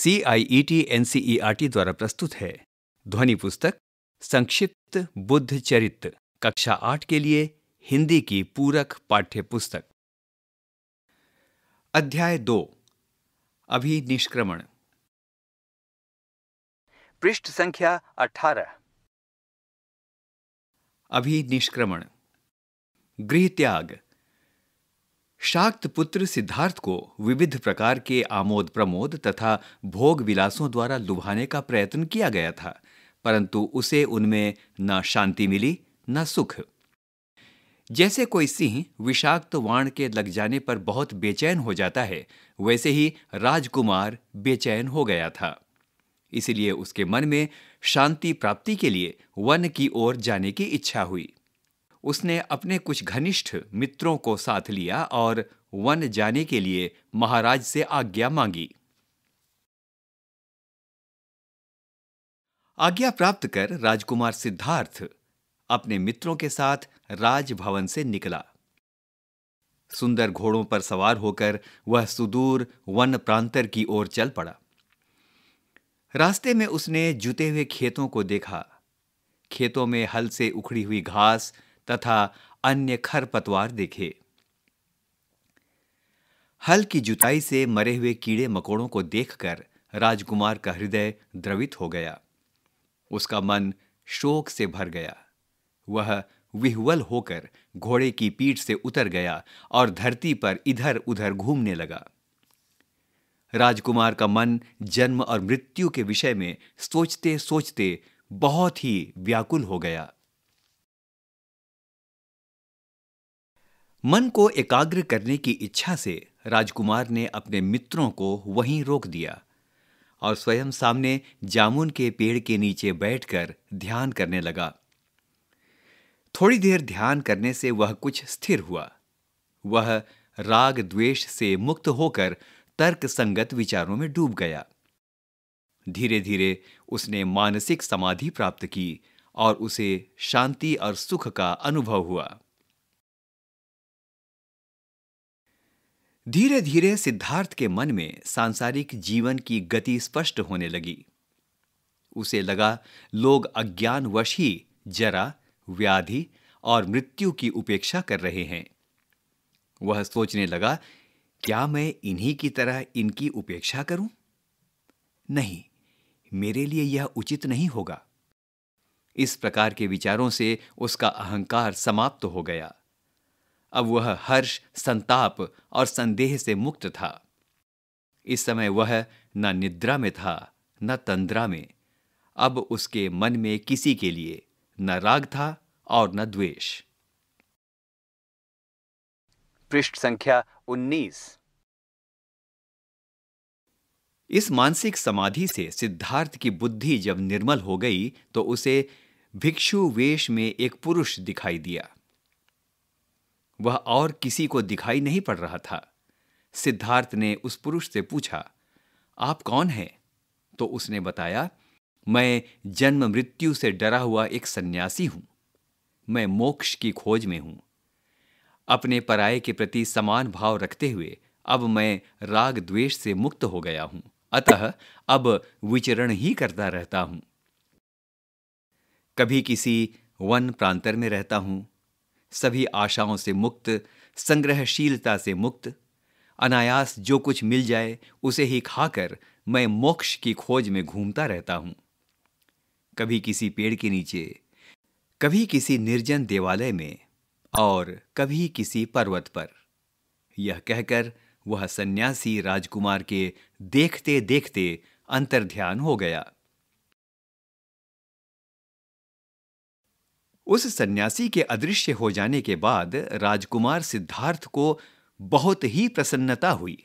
C I E T N C E R T द्वारा प्रस्तुत है ध्वनि पुस्तक संक्षिप्त बुद्ध चरित्र कक्षा आठ के लिए हिंदी की पूरक पाठ्य पुस्तक अध्याय दो अभी निष्क्रमण पृष्ठ संख्या अठारह अभी निष्क्रमण गृह त्याग शाक्त पुत्र सिद्धार्थ को विविध प्रकार के आमोद प्रमोद तथा भोग विलासों द्वारा लुभाने का प्रयत्न किया गया था परंतु उसे उनमें न शांति मिली न सुख जैसे कोई सिंह विषाक्त वाण के लग जाने पर बहुत बेचैन हो जाता है वैसे ही राजकुमार बेचैन हो गया था इसलिए उसके मन में शांति प्राप्ति के लिए वन की ओर जाने की इच्छा हुई उसने अपने कुछ घनिष्ठ मित्रों को साथ लिया और वन जाने के लिए महाराज से आज्ञा मांगी आज्ञा प्राप्त कर राजकुमार सिद्धार्थ अपने मित्रों के साथ राजभवन से निकला सुंदर घोड़ों पर सवार होकर वह सुदूर वन प्रांतर की ओर चल पड़ा रास्ते में उसने जुते हुए खेतों को देखा खेतों में हल से उखड़ी हुई घास तथा अन्य खरपतवार देखे हल की जुताई से मरे हुए कीड़े मकोड़ों को देखकर राजकुमार का हृदय द्रवित हो गया उसका मन शोक से भर गया वह विह्वल होकर घोड़े की पीठ से उतर गया और धरती पर इधर उधर घूमने लगा राजकुमार का मन जन्म और मृत्यु के विषय में सोचते सोचते बहुत ही व्याकुल हो गया मन को एकाग्र करने की इच्छा से राजकुमार ने अपने मित्रों को वहीं रोक दिया और स्वयं सामने जामुन के पेड़ के नीचे बैठकर ध्यान करने लगा थोड़ी देर ध्यान करने से वह कुछ स्थिर हुआ वह राग द्वेष से मुक्त होकर तर्क संगत विचारों में डूब गया धीरे धीरे उसने मानसिक समाधि प्राप्त की और उसे शांति और सुख का अनुभव हुआ धीरे धीरे सिद्धार्थ के मन में सांसारिक जीवन की गति स्पष्ट होने लगी उसे लगा लोग अज्ञानवश ही जरा व्याधि और मृत्यु की उपेक्षा कर रहे हैं वह सोचने लगा क्या मैं इन्हीं की तरह इनकी उपेक्षा करूं नहीं मेरे लिए यह उचित नहीं होगा इस प्रकार के विचारों से उसका अहंकार समाप्त हो गया अब वह हर्ष संताप और संदेह से मुक्त था इस समय वह न निद्रा में था न तंद्रा में अब उसके मन में किसी के लिए न राग था और न द्वेष पृष्ठ संख्या 19 इस मानसिक समाधि से सिद्धार्थ की बुद्धि जब निर्मल हो गई तो उसे भिक्षु वेश में एक पुरुष दिखाई दिया वह और किसी को दिखाई नहीं पड़ रहा था सिद्धार्थ ने उस पुरुष से पूछा आप कौन हैं तो उसने बताया मैं जन्म मृत्यु से डरा हुआ एक सन्यासी हूं मैं मोक्ष की खोज में हूं अपने पराये के प्रति समान भाव रखते हुए अब मैं राग द्वेष से मुक्त हो गया हूं अतः अब विचरण ही करता रहता हूं कभी किसी वन प्रांतर में रहता हूं सभी आशाओं से मुक्त संग्रहशीलता से मुक्त अनायास जो कुछ मिल जाए उसे ही खाकर मैं मोक्ष की खोज में घूमता रहता हूं कभी किसी पेड़ के नीचे कभी किसी निर्जन देवालय में और कभी किसी पर्वत पर यह कहकर वह सन्यासी राजकुमार के देखते देखते अंतर्ध्यान हो गया उस सन्यासी के अदृश्य हो जाने के बाद राजकुमार सिद्धार्थ को बहुत ही प्रसन्नता हुई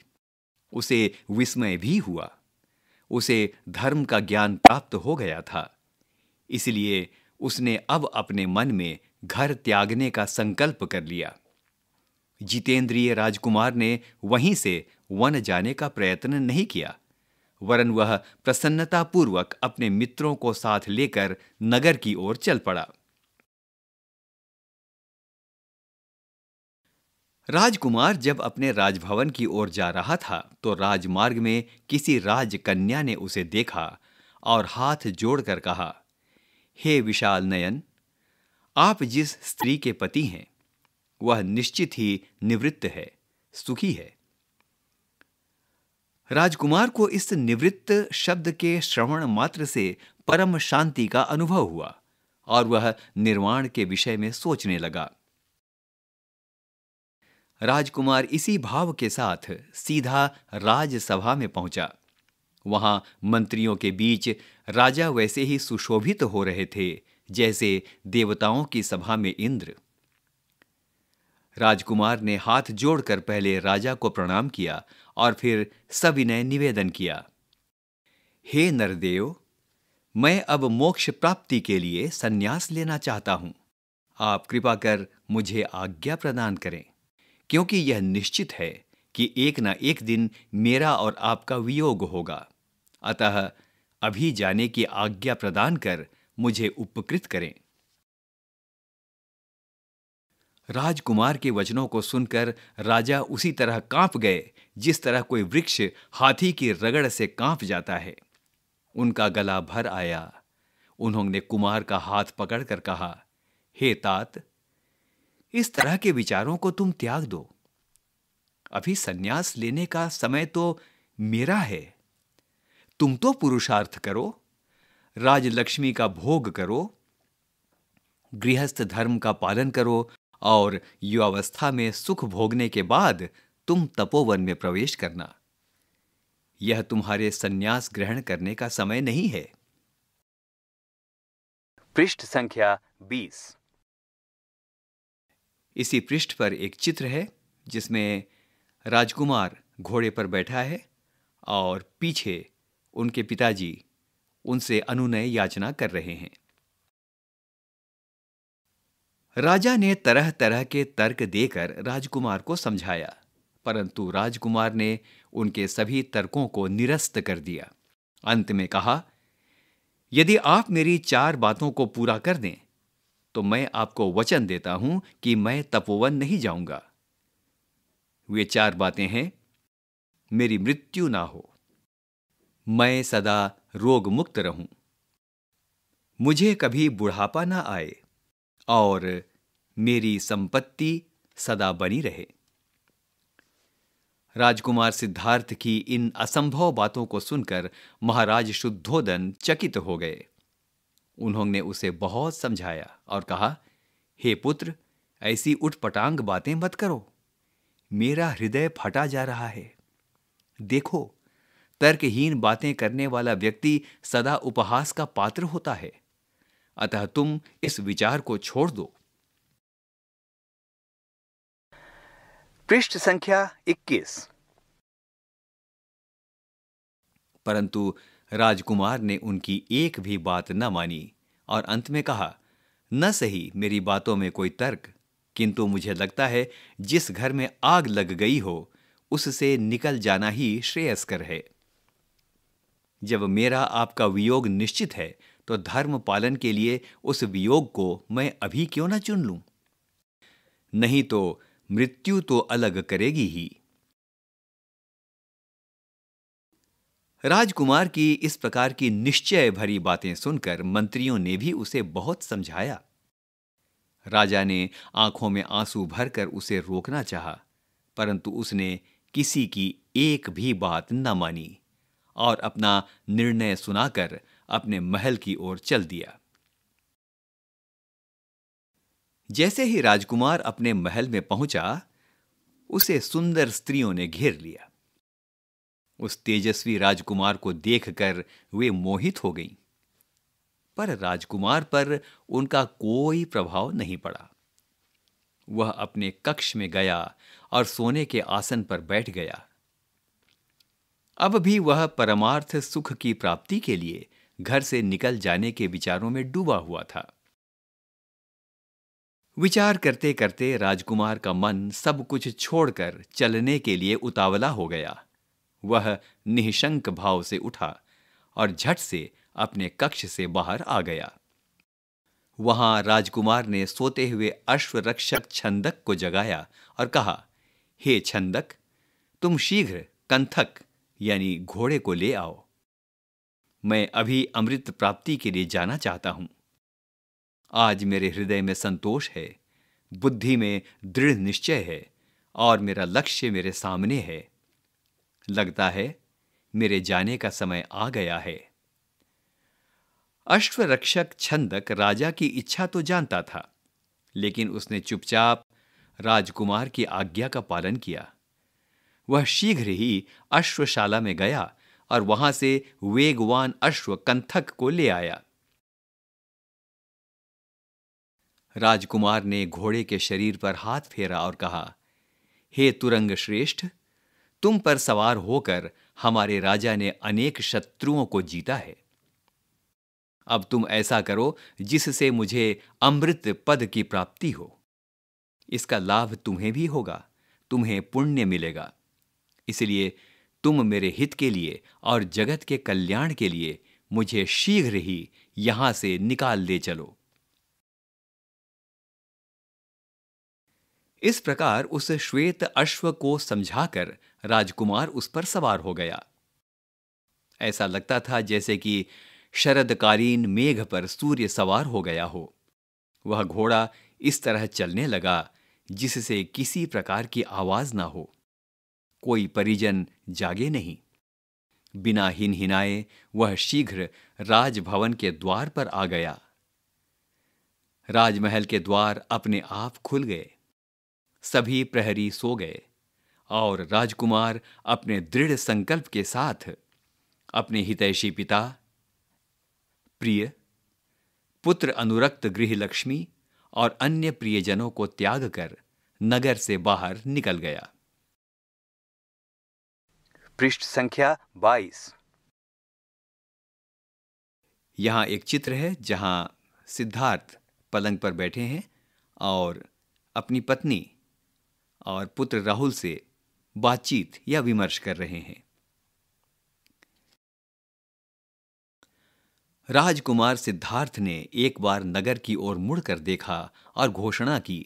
उसे विस्मय भी हुआ उसे धर्म का ज्ञान प्राप्त हो गया था इसलिए उसने अब अपने मन में घर त्यागने का संकल्प कर लिया जितेंद्रिय राजकुमार ने वहीं से वन जाने का प्रयत्न नहीं किया वरन वह प्रसन्नतापूर्वक अपने मित्रों को साथ लेकर नगर की ओर चल पड़ा राजकुमार जब अपने राजभवन की ओर जा रहा था तो राजमार्ग में किसी राजकन्या ने उसे देखा और हाथ जोड़कर कहा हे विशाल नयन आप जिस स्त्री के पति हैं वह निश्चित ही निवृत्त है सुखी है राजकुमार को इस निवृत्त शब्द के श्रवण मात्र से परम शांति का अनुभव हुआ और वह निर्वाण के विषय में सोचने लगा राजकुमार इसी भाव के साथ सीधा राजसभा में पहुंचा वहां मंत्रियों के बीच राजा वैसे ही सुशोभित हो रहे थे जैसे देवताओं की सभा में इंद्र राजकुमार ने हाथ जोड़कर पहले राजा को प्रणाम किया और फिर सविनय निवेदन किया हे नरदेव मैं अब मोक्ष प्राप्ति के लिए सन्यास लेना चाहता हूं आप कृपा कर मुझे आज्ञा प्रदान करें क्योंकि यह निश्चित है कि एक ना एक दिन मेरा और आपका वियोग होगा अतः अभी जाने की आज्ञा प्रदान कर मुझे उपकृत करें राजकुमार के वचनों को सुनकर राजा उसी तरह कांप गए जिस तरह कोई वृक्ष हाथी की रगड़ से कांप जाता है उनका गला भर आया उन्होंने कुमार का हाथ पकड़कर कहा हे तात इस तरह के विचारों को तुम त्याग दो अभी सन्यास लेने का समय तो मेरा है तुम तो पुरुषार्थ करो राजलक्ष्मी का भोग करो गृहस्थ धर्म का पालन करो और युवावस्था में सुख भोगने के बाद तुम तपोवन में प्रवेश करना यह तुम्हारे सन्यास ग्रहण करने का समय नहीं है पृष्ठ संख्या बीस इसी पृष्ठ पर एक चित्र है जिसमें राजकुमार घोड़े पर बैठा है और पीछे उनके पिताजी उनसे अनुनय याचना कर रहे हैं राजा ने तरह तरह के तर्क देकर राजकुमार को समझाया परंतु राजकुमार ने उनके सभी तर्कों को निरस्त कर दिया अंत में कहा यदि आप मेरी चार बातों को पूरा कर दें तो मैं आपको वचन देता हूं कि मैं तपोवन नहीं जाऊंगा वे चार बातें हैं मेरी मृत्यु ना हो मैं सदा रोग मुक्त रहूं मुझे कभी बुढ़ापा ना आए और मेरी संपत्ति सदा बनी रहे राजकुमार सिद्धार्थ की इन असंभव बातों को सुनकर महाराज शुद्धोदन चकित हो गए उन्होंने उसे बहुत समझाया और कहा हे hey पुत्र ऐसी उठपटांग बातें मत करो मेरा हृदय फटा जा रहा है देखो तर्कहीन बातें करने वाला व्यक्ति सदा उपहास का पात्र होता है अतः तुम इस विचार को छोड़ दो पृष्ठ संख्या 21 परंतु राजकुमार ने उनकी एक भी बात न मानी और अंत में कहा न सही मेरी बातों में कोई तर्क किंतु मुझे लगता है जिस घर में आग लग गई हो उससे निकल जाना ही श्रेयस्कर है जब मेरा आपका वियोग निश्चित है तो धर्म पालन के लिए उस वियोग को मैं अभी क्यों ना चुन लूं नहीं तो मृत्यु तो अलग करेगी ही राजकुमार की इस प्रकार की निश्चय भरी बातें सुनकर मंत्रियों ने भी उसे बहुत समझाया राजा ने आंखों में आंसू भरकर उसे रोकना चाहा, परंतु उसने किसी की एक भी बात न मानी और अपना निर्णय सुनाकर अपने महल की ओर चल दिया जैसे ही राजकुमार अपने महल में पहुंचा उसे सुंदर स्त्रियों ने घेर लिया उस तेजस्वी राजकुमार को देखकर वे मोहित हो गईं पर राजकुमार पर उनका कोई प्रभाव नहीं पड़ा वह अपने कक्ष में गया और सोने के आसन पर बैठ गया अब भी वह परमार्थ सुख की प्राप्ति के लिए घर से निकल जाने के विचारों में डूबा हुआ था विचार करते करते राजकुमार का मन सब कुछ छोड़कर चलने के लिए उतावला हो गया वह निशंक भाव से उठा और झट से अपने कक्ष से बाहर आ गया वहां राजकुमार ने सोते हुए अश्वरक्षक छंदक को जगाया और कहा हे छंदक तुम शीघ्र कंथक यानी घोड़े को ले आओ मैं अभी अमृत प्राप्ति के लिए जाना चाहता हूं आज मेरे हृदय में संतोष है बुद्धि में दृढ़ निश्चय है और मेरा लक्ष्य मेरे सामने है लगता है मेरे जाने का समय आ गया है अश्वरक्षक छंदक राजा की इच्छा तो जानता था लेकिन उसने चुपचाप राजकुमार की आज्ञा का पालन किया वह शीघ्र ही अश्वशाला में गया और वहां से वेगवान अश्व कंथक को ले आया राजकुमार ने घोड़े के शरीर पर हाथ फेरा और कहा हे तुरंग श्रेष्ठ तुम पर सवार होकर हमारे राजा ने अनेक शत्रुओं को जीता है अब तुम ऐसा करो जिससे मुझे अमृत पद की प्राप्ति हो इसका लाभ तुम्हें भी होगा तुम्हें पुण्य मिलेगा इसलिए तुम मेरे हित के लिए और जगत के कल्याण के लिए मुझे शीघ्र ही यहां से निकाल ले चलो इस प्रकार उस श्वेत अश्व को समझाकर राजकुमार उस पर सवार हो गया ऐसा लगता था जैसे कि शरदकालीन मेघ पर सूर्य सवार हो गया हो वह घोड़ा इस तरह चलने लगा जिससे किसी प्रकार की आवाज ना हो कोई परिजन जागे नहीं बिना हिनहिनाए वह शीघ्र राजभवन के द्वार पर आ गया राजमहल के द्वार अपने आप खुल गए सभी प्रहरी सो गए और राजकुमार अपने दृढ़ संकल्प के साथ अपने हितैषी पिता प्रिय पुत्र अनुरक्त गृह लक्ष्मी और अन्य प्रियजनों को त्याग कर नगर से बाहर निकल गया पृष्ठ संख्या 22 यहां एक चित्र है जहां सिद्धार्थ पलंग पर बैठे हैं और अपनी पत्नी और पुत्र राहुल से बातचीत या विमर्श कर रहे हैं राजकुमार सिद्धार्थ ने एक बार नगर की ओर मुड़कर देखा और घोषणा की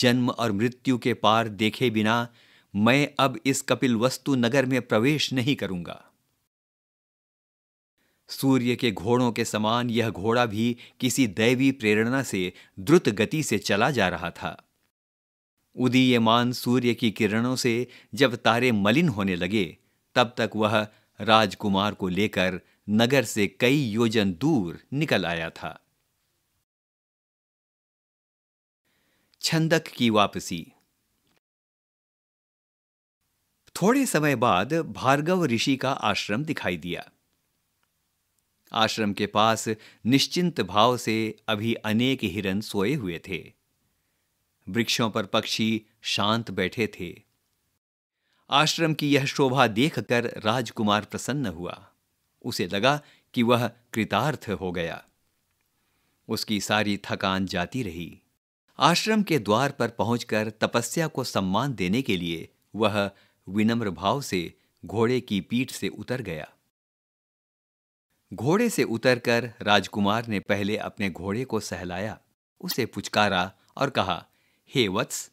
जन्म और मृत्यु के पार देखे बिना मैं अब इस कपिल वस्तु नगर में प्रवेश नहीं करूंगा सूर्य के घोड़ों के समान यह घोड़ा भी किसी दैवी प्रेरणा से द्रुत गति से चला जा रहा था उदीयमान सूर्य की किरणों से जब तारे मलिन होने लगे तब तक वह राजकुमार को लेकर नगर से कई योजन दूर निकल आया था छंदक की वापसी थोड़े समय बाद भार्गव ऋषि का आश्रम दिखाई दिया आश्रम के पास निश्चिंत भाव से अभी अनेक हिरन सोए हुए थे वृक्षों पर पक्षी शांत बैठे थे आश्रम की यह शोभा देखकर राजकुमार प्रसन्न हुआ उसे लगा कि वह कृतार्थ हो गया उसकी सारी थकान जाती रही आश्रम के द्वार पर पहुंचकर तपस्या को सम्मान देने के लिए वह विनम्र भाव से घोड़े की पीठ से उतर गया घोड़े से उतरकर राजकुमार ने पहले अपने घोड़े को सहलाया उसे पुचकारा और कहा हे वत्स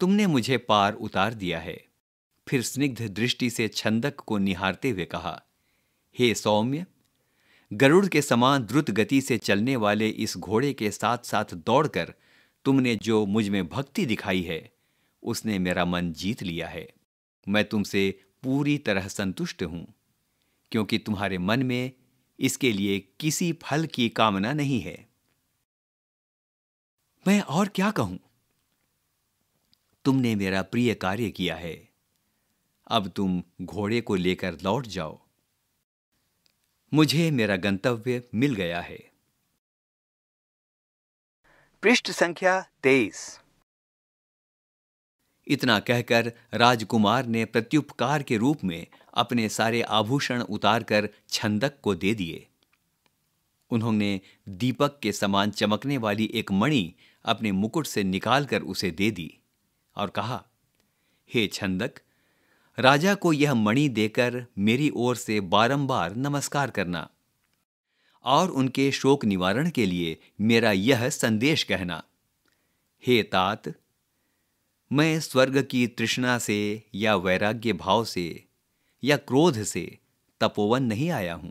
तुमने मुझे पार उतार दिया है फिर स्निग्ध दृष्टि से छंदक को निहारते हुए कहा हे सौम्य गरुड़ के समान द्रुत गति से चलने वाले इस घोड़े के साथ साथ दौड़कर तुमने जो मुझ में भक्ति दिखाई है उसने मेरा मन जीत लिया है मैं तुमसे पूरी तरह संतुष्ट हूं क्योंकि तुम्हारे मन में इसके लिए किसी फल की कामना नहीं है मैं और क्या कहूं तुमने मेरा प्रिय कार्य किया है अब तुम घोड़े को लेकर लौट जाओ मुझे मेरा गंतव्य मिल गया है पृष्ठ संख्या तेईस इतना कहकर राजकुमार ने प्रत्युपकार के रूप में अपने सारे आभूषण उतारकर छंदक को दे दिए उन्होंने दीपक के समान चमकने वाली एक मणि अपने मुकुट से निकालकर उसे दे दी और कहा हे छंदक राजा को यह मणि देकर मेरी ओर से बारंबार नमस्कार करना और उनके शोक निवारण के लिए मेरा यह संदेश कहना हे तात मैं स्वर्ग की तृष्णा से या वैराग्य भाव से या क्रोध से तपोवन नहीं आया हूं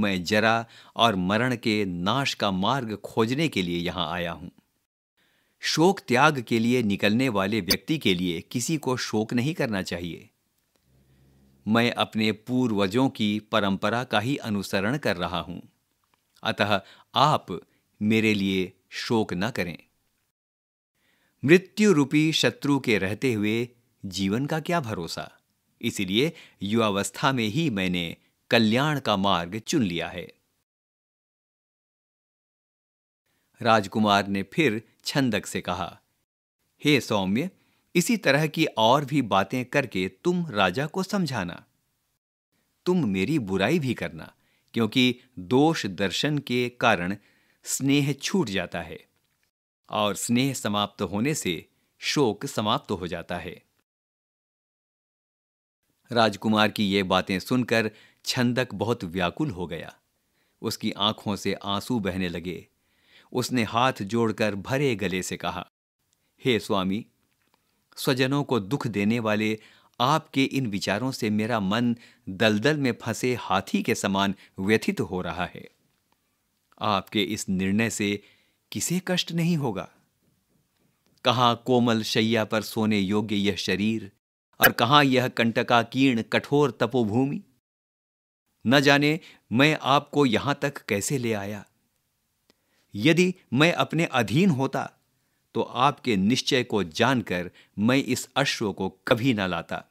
मैं जरा और मरण के नाश का मार्ग खोजने के लिए यहां आया हूं शोक त्याग के लिए निकलने वाले व्यक्ति के लिए किसी को शोक नहीं करना चाहिए मैं अपने पूर्वजों की परंपरा का ही अनुसरण कर रहा हूं अतः आप मेरे लिए शोक न करें मृत्यु रूपी शत्रु के रहते हुए जीवन का क्या भरोसा इसलिए युवावस्था में ही मैंने कल्याण का मार्ग चुन लिया है राजकुमार ने फिर छंदक से कहा हे सौम्य इसी तरह की और भी बातें करके तुम राजा को समझाना तुम मेरी बुराई भी करना क्योंकि दोष दर्शन के कारण स्नेह छूट जाता है और स्नेह समाप्त होने से शोक समाप्त हो जाता है राजकुमार की ये बातें सुनकर छंदक बहुत व्याकुल हो गया उसकी आंखों से आंसू बहने लगे उसने हाथ जोड़कर भरे गले से कहा हे स्वामी स्वजनों को दुख देने वाले आपके इन विचारों से मेरा मन दलदल में फंसे हाथी के समान व्यथित हो रहा है आपके इस निर्णय से किसे कष्ट नहीं होगा कहाँ कोमल शैया पर सोने योग्य यह शरीर और कहाँ यह कंटका कीर्ण कठोर तपोभूमि न जाने मैं आपको यहां तक कैसे ले आया यदि मैं अपने अधीन होता तो आपके निश्चय को जानकर मैं इस अश्व को कभी ना लाता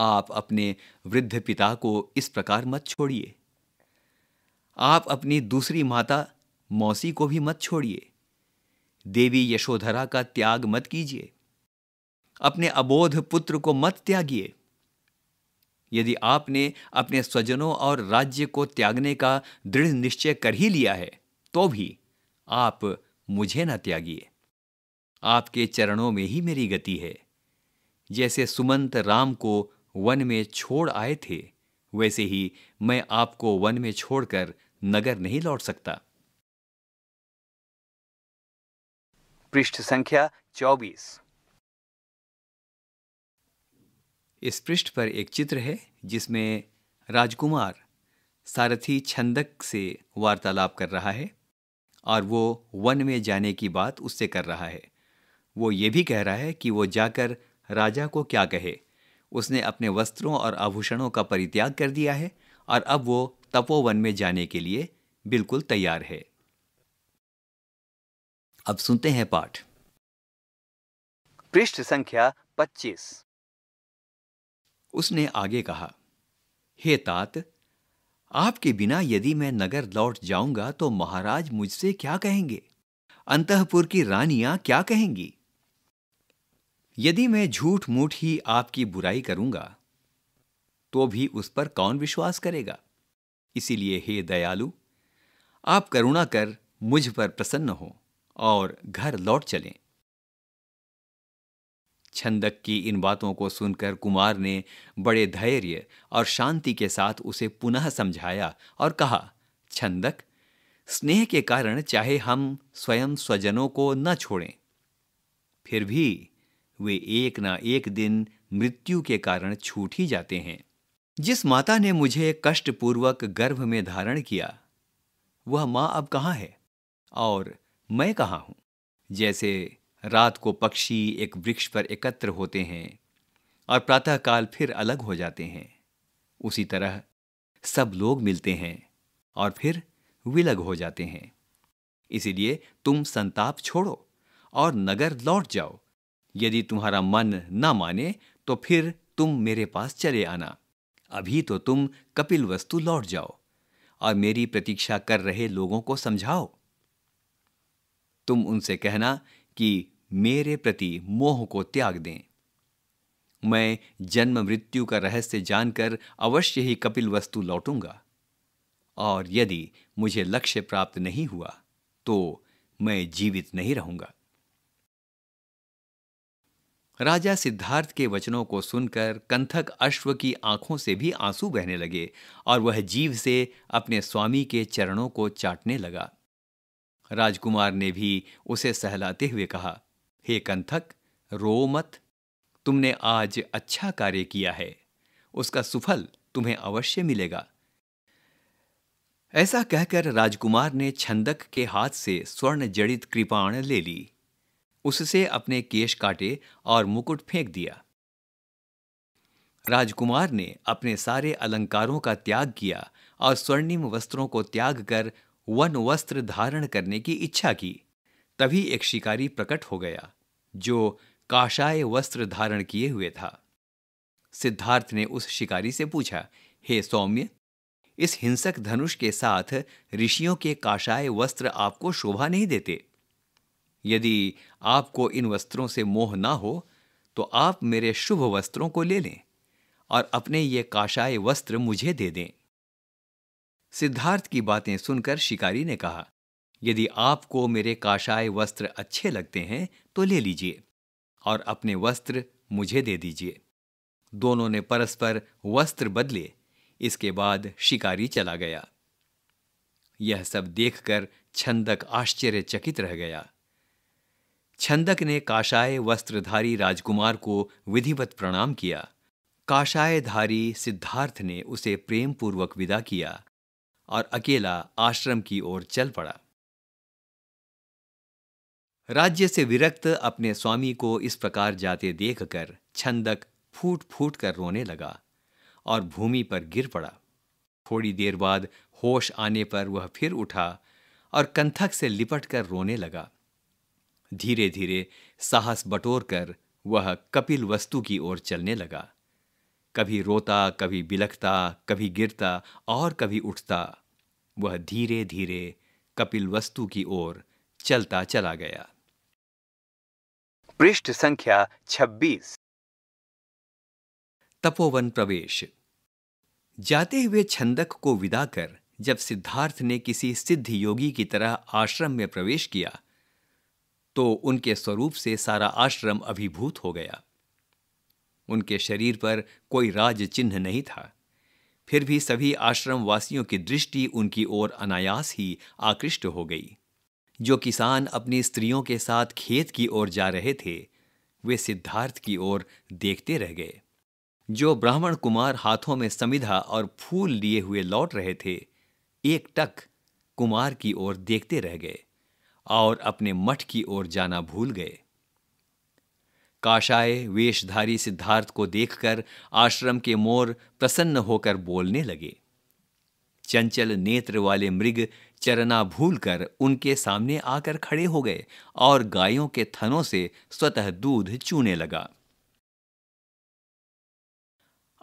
आप अपने वृद्ध पिता को इस प्रकार मत छोड़िए आप अपनी दूसरी माता मौसी को भी मत छोड़िए देवी यशोधरा का त्याग मत कीजिए अपने अबोध पुत्र को मत त्यागिए यदि आपने अपने स्वजनों और राज्य को त्यागने का दृढ़ निश्चय कर ही लिया है तो भी आप मुझे न त्यागिए आपके चरणों में ही मेरी गति है जैसे सुमंत राम को वन में छोड़ आए थे वैसे ही मैं आपको वन में छोड़कर नगर नहीं लौट सकता पृष्ठ संख्या चौबीस इस पृष्ठ पर एक चित्र है जिसमें राजकुमार सारथी छंदक से वार्तालाप कर रहा है और वो वन में जाने की बात उससे कर रहा है वो ये भी कह रहा है कि वो जाकर राजा को क्या कहे उसने अपने वस्त्रों और आभूषणों का परित्याग कर दिया है और अब वो तपोवन में जाने के लिए बिल्कुल तैयार है अब सुनते हैं पाठ पृष्ठ संख्या 25 उसने आगे कहा हे तात आपके बिना यदि मैं नगर लौट जाऊंगा तो महाराज मुझसे क्या कहेंगे अंतपुर की रानियां क्या कहेंगी यदि मैं झूठ मूठ ही आपकी बुराई करूंगा तो भी उस पर कौन विश्वास करेगा इसीलिए हे दयालु आप करुणा कर मुझ पर प्रसन्न हो और घर लौट चलें छंदक की इन बातों को सुनकर कुमार ने बड़े धैर्य और शांति के साथ उसे पुनः समझाया और कहा छंदक स्नेह के कारण चाहे हम स्वयं स्वजनों को न छोड़ें फिर भी वे एक ना एक दिन मृत्यु के कारण छूट ही जाते हैं जिस माता ने मुझे कष्टपूर्वक गर्भ में धारण किया वह माँ अब कहाँ है और मैं कहाँ हूं जैसे रात को पक्षी एक वृक्ष पर एकत्र होते हैं और प्रातःकाल फिर अलग हो जाते हैं उसी तरह सब लोग मिलते हैं और फिर विलग हो जाते हैं इसीलिए तुम संताप छोड़ो और नगर लौट जाओ यदि तुम्हारा मन न माने तो फिर तुम मेरे पास चले आना अभी तो तुम कपिल वस्तु लौट जाओ और मेरी प्रतीक्षा कर रहे लोगों को समझाओ तुम उनसे कहना कि मेरे प्रति मोह को त्याग दें मैं जन्म मृत्यु का रहस्य जानकर अवश्य ही कपिल वस्तु लौटूंगा और यदि मुझे लक्ष्य प्राप्त नहीं हुआ तो मैं जीवित नहीं रहूंगा राजा सिद्धार्थ के वचनों को सुनकर कंथक अश्व की आंखों से भी आंसू बहने लगे और वह जीव से अपने स्वामी के चरणों को चाटने लगा राजकुमार ने भी उसे सहलाते हुए कहा हे कंथक रो मत तुमने आज अच्छा कार्य किया है उसका सुफल तुम्हें अवश्य मिलेगा ऐसा कहकर राजकुमार ने छंदक के हाथ से स्वर्ण जड़ित कृपाण ले ली उससे अपने केश काटे और मुकुट फेंक दिया राजकुमार ने अपने सारे अलंकारों का त्याग किया और स्वर्णिम वस्त्रों को त्याग कर वन वस्त्र धारण करने की इच्छा की तभी एक शिकारी प्रकट हो गया जो काशाय वस्त्र धारण किए हुए था सिद्धार्थ ने उस शिकारी से पूछा हे hey, सौम्य इस हिंसक धनुष के साथ ऋषियों के काशाय वस्त्र आपको शोभा नहीं देते यदि आपको इन वस्त्रों से मोह ना हो तो आप मेरे शुभ वस्त्रों को ले लें और अपने ये काशाय वस्त्र मुझे दे दें सिद्धार्थ की बातें सुनकर शिकारी ने कहा यदि आपको मेरे काशाय वस्त्र अच्छे लगते हैं तो ले लीजिए और अपने वस्त्र मुझे दे दीजिए दोनों ने परस्पर वस्त्र बदले इसके बाद शिकारी चला गया यह सब देखकर छंदक आश्चर्यचकित रह गया छंदक ने काशाय वस्त्रधारी राजकुमार को विधिवत प्रणाम किया काशायधारी सिद्धार्थ ने उसे प्रेम पूर्वक विदा किया और अकेला आश्रम की ओर चल पड़ा राज्य से विरक्त अपने स्वामी को इस प्रकार जाते देखकर छंदक फूट फूट कर रोने लगा और भूमि पर गिर पड़ा थोड़ी देर बाद होश आने पर वह फिर उठा और कंथक से लिपट कर रोने लगा धीरे धीरे साहस बटोर कर वह कपिल वस्तु की ओर चलने लगा कभी रोता कभी बिलखता कभी गिरता और कभी उठता वह धीरे धीरे कपिल वस्तु की ओर चलता चला गया पृष्ठ संख्या 26 तपोवन प्रवेश जाते हुए छंदक को विदा कर जब सिद्धार्थ ने किसी सिद्ध योगी की तरह आश्रम में प्रवेश किया तो उनके स्वरूप से सारा आश्रम अभिभूत हो गया उनके शरीर पर कोई राज चिन्ह नहीं था फिर भी सभी आश्रम वासियों की दृष्टि उनकी ओर अनायास ही आकृष्ट हो गई जो किसान अपनी स्त्रियों के साथ खेत की ओर जा रहे थे वे सिद्धार्थ की ओर देखते रह गए जो ब्राह्मण कुमार हाथों में समिधा और फूल लिए हुए लौट रहे थे एक टक कुमार की ओर देखते रह गए और अपने मठ की ओर जाना भूल गए काशाय वेशधारी सिद्धार्थ को देखकर आश्रम के मोर प्रसन्न होकर बोलने लगे चंचल नेत्र वाले मृग चरना भूलकर उनके सामने आकर खड़े हो गए और गायों के थनों से स्वतः दूध चूने लगा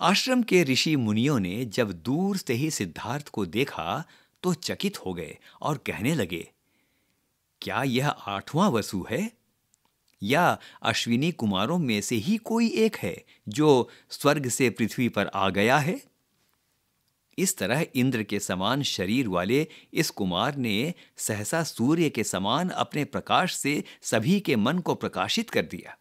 आश्रम के ऋषि मुनियों ने जब दूर से ही सिद्धार्थ को देखा तो चकित हो गए और कहने लगे क्या यह आठवां वसु है या अश्विनी कुमारों में से ही कोई एक है जो स्वर्ग से पृथ्वी पर आ गया है इस तरह इंद्र के समान शरीर वाले इस कुमार ने सहसा सूर्य के समान अपने प्रकाश से सभी के मन को प्रकाशित कर दिया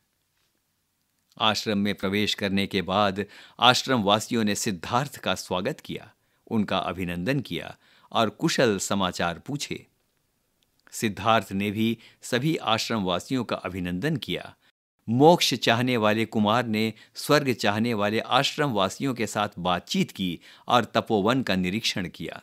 आश्रम में प्रवेश करने के बाद आश्रम वासियों ने सिद्धार्थ का स्वागत किया उनका अभिनंदन किया और कुशल समाचार पूछे सिद्धार्थ ने भी सभी आश्रम वासियों का अभिनंदन किया मोक्ष चाहने वाले कुमार ने स्वर्ग चाहने वाले आश्रम वासियों के साथ बातचीत की और तपोवन का निरीक्षण किया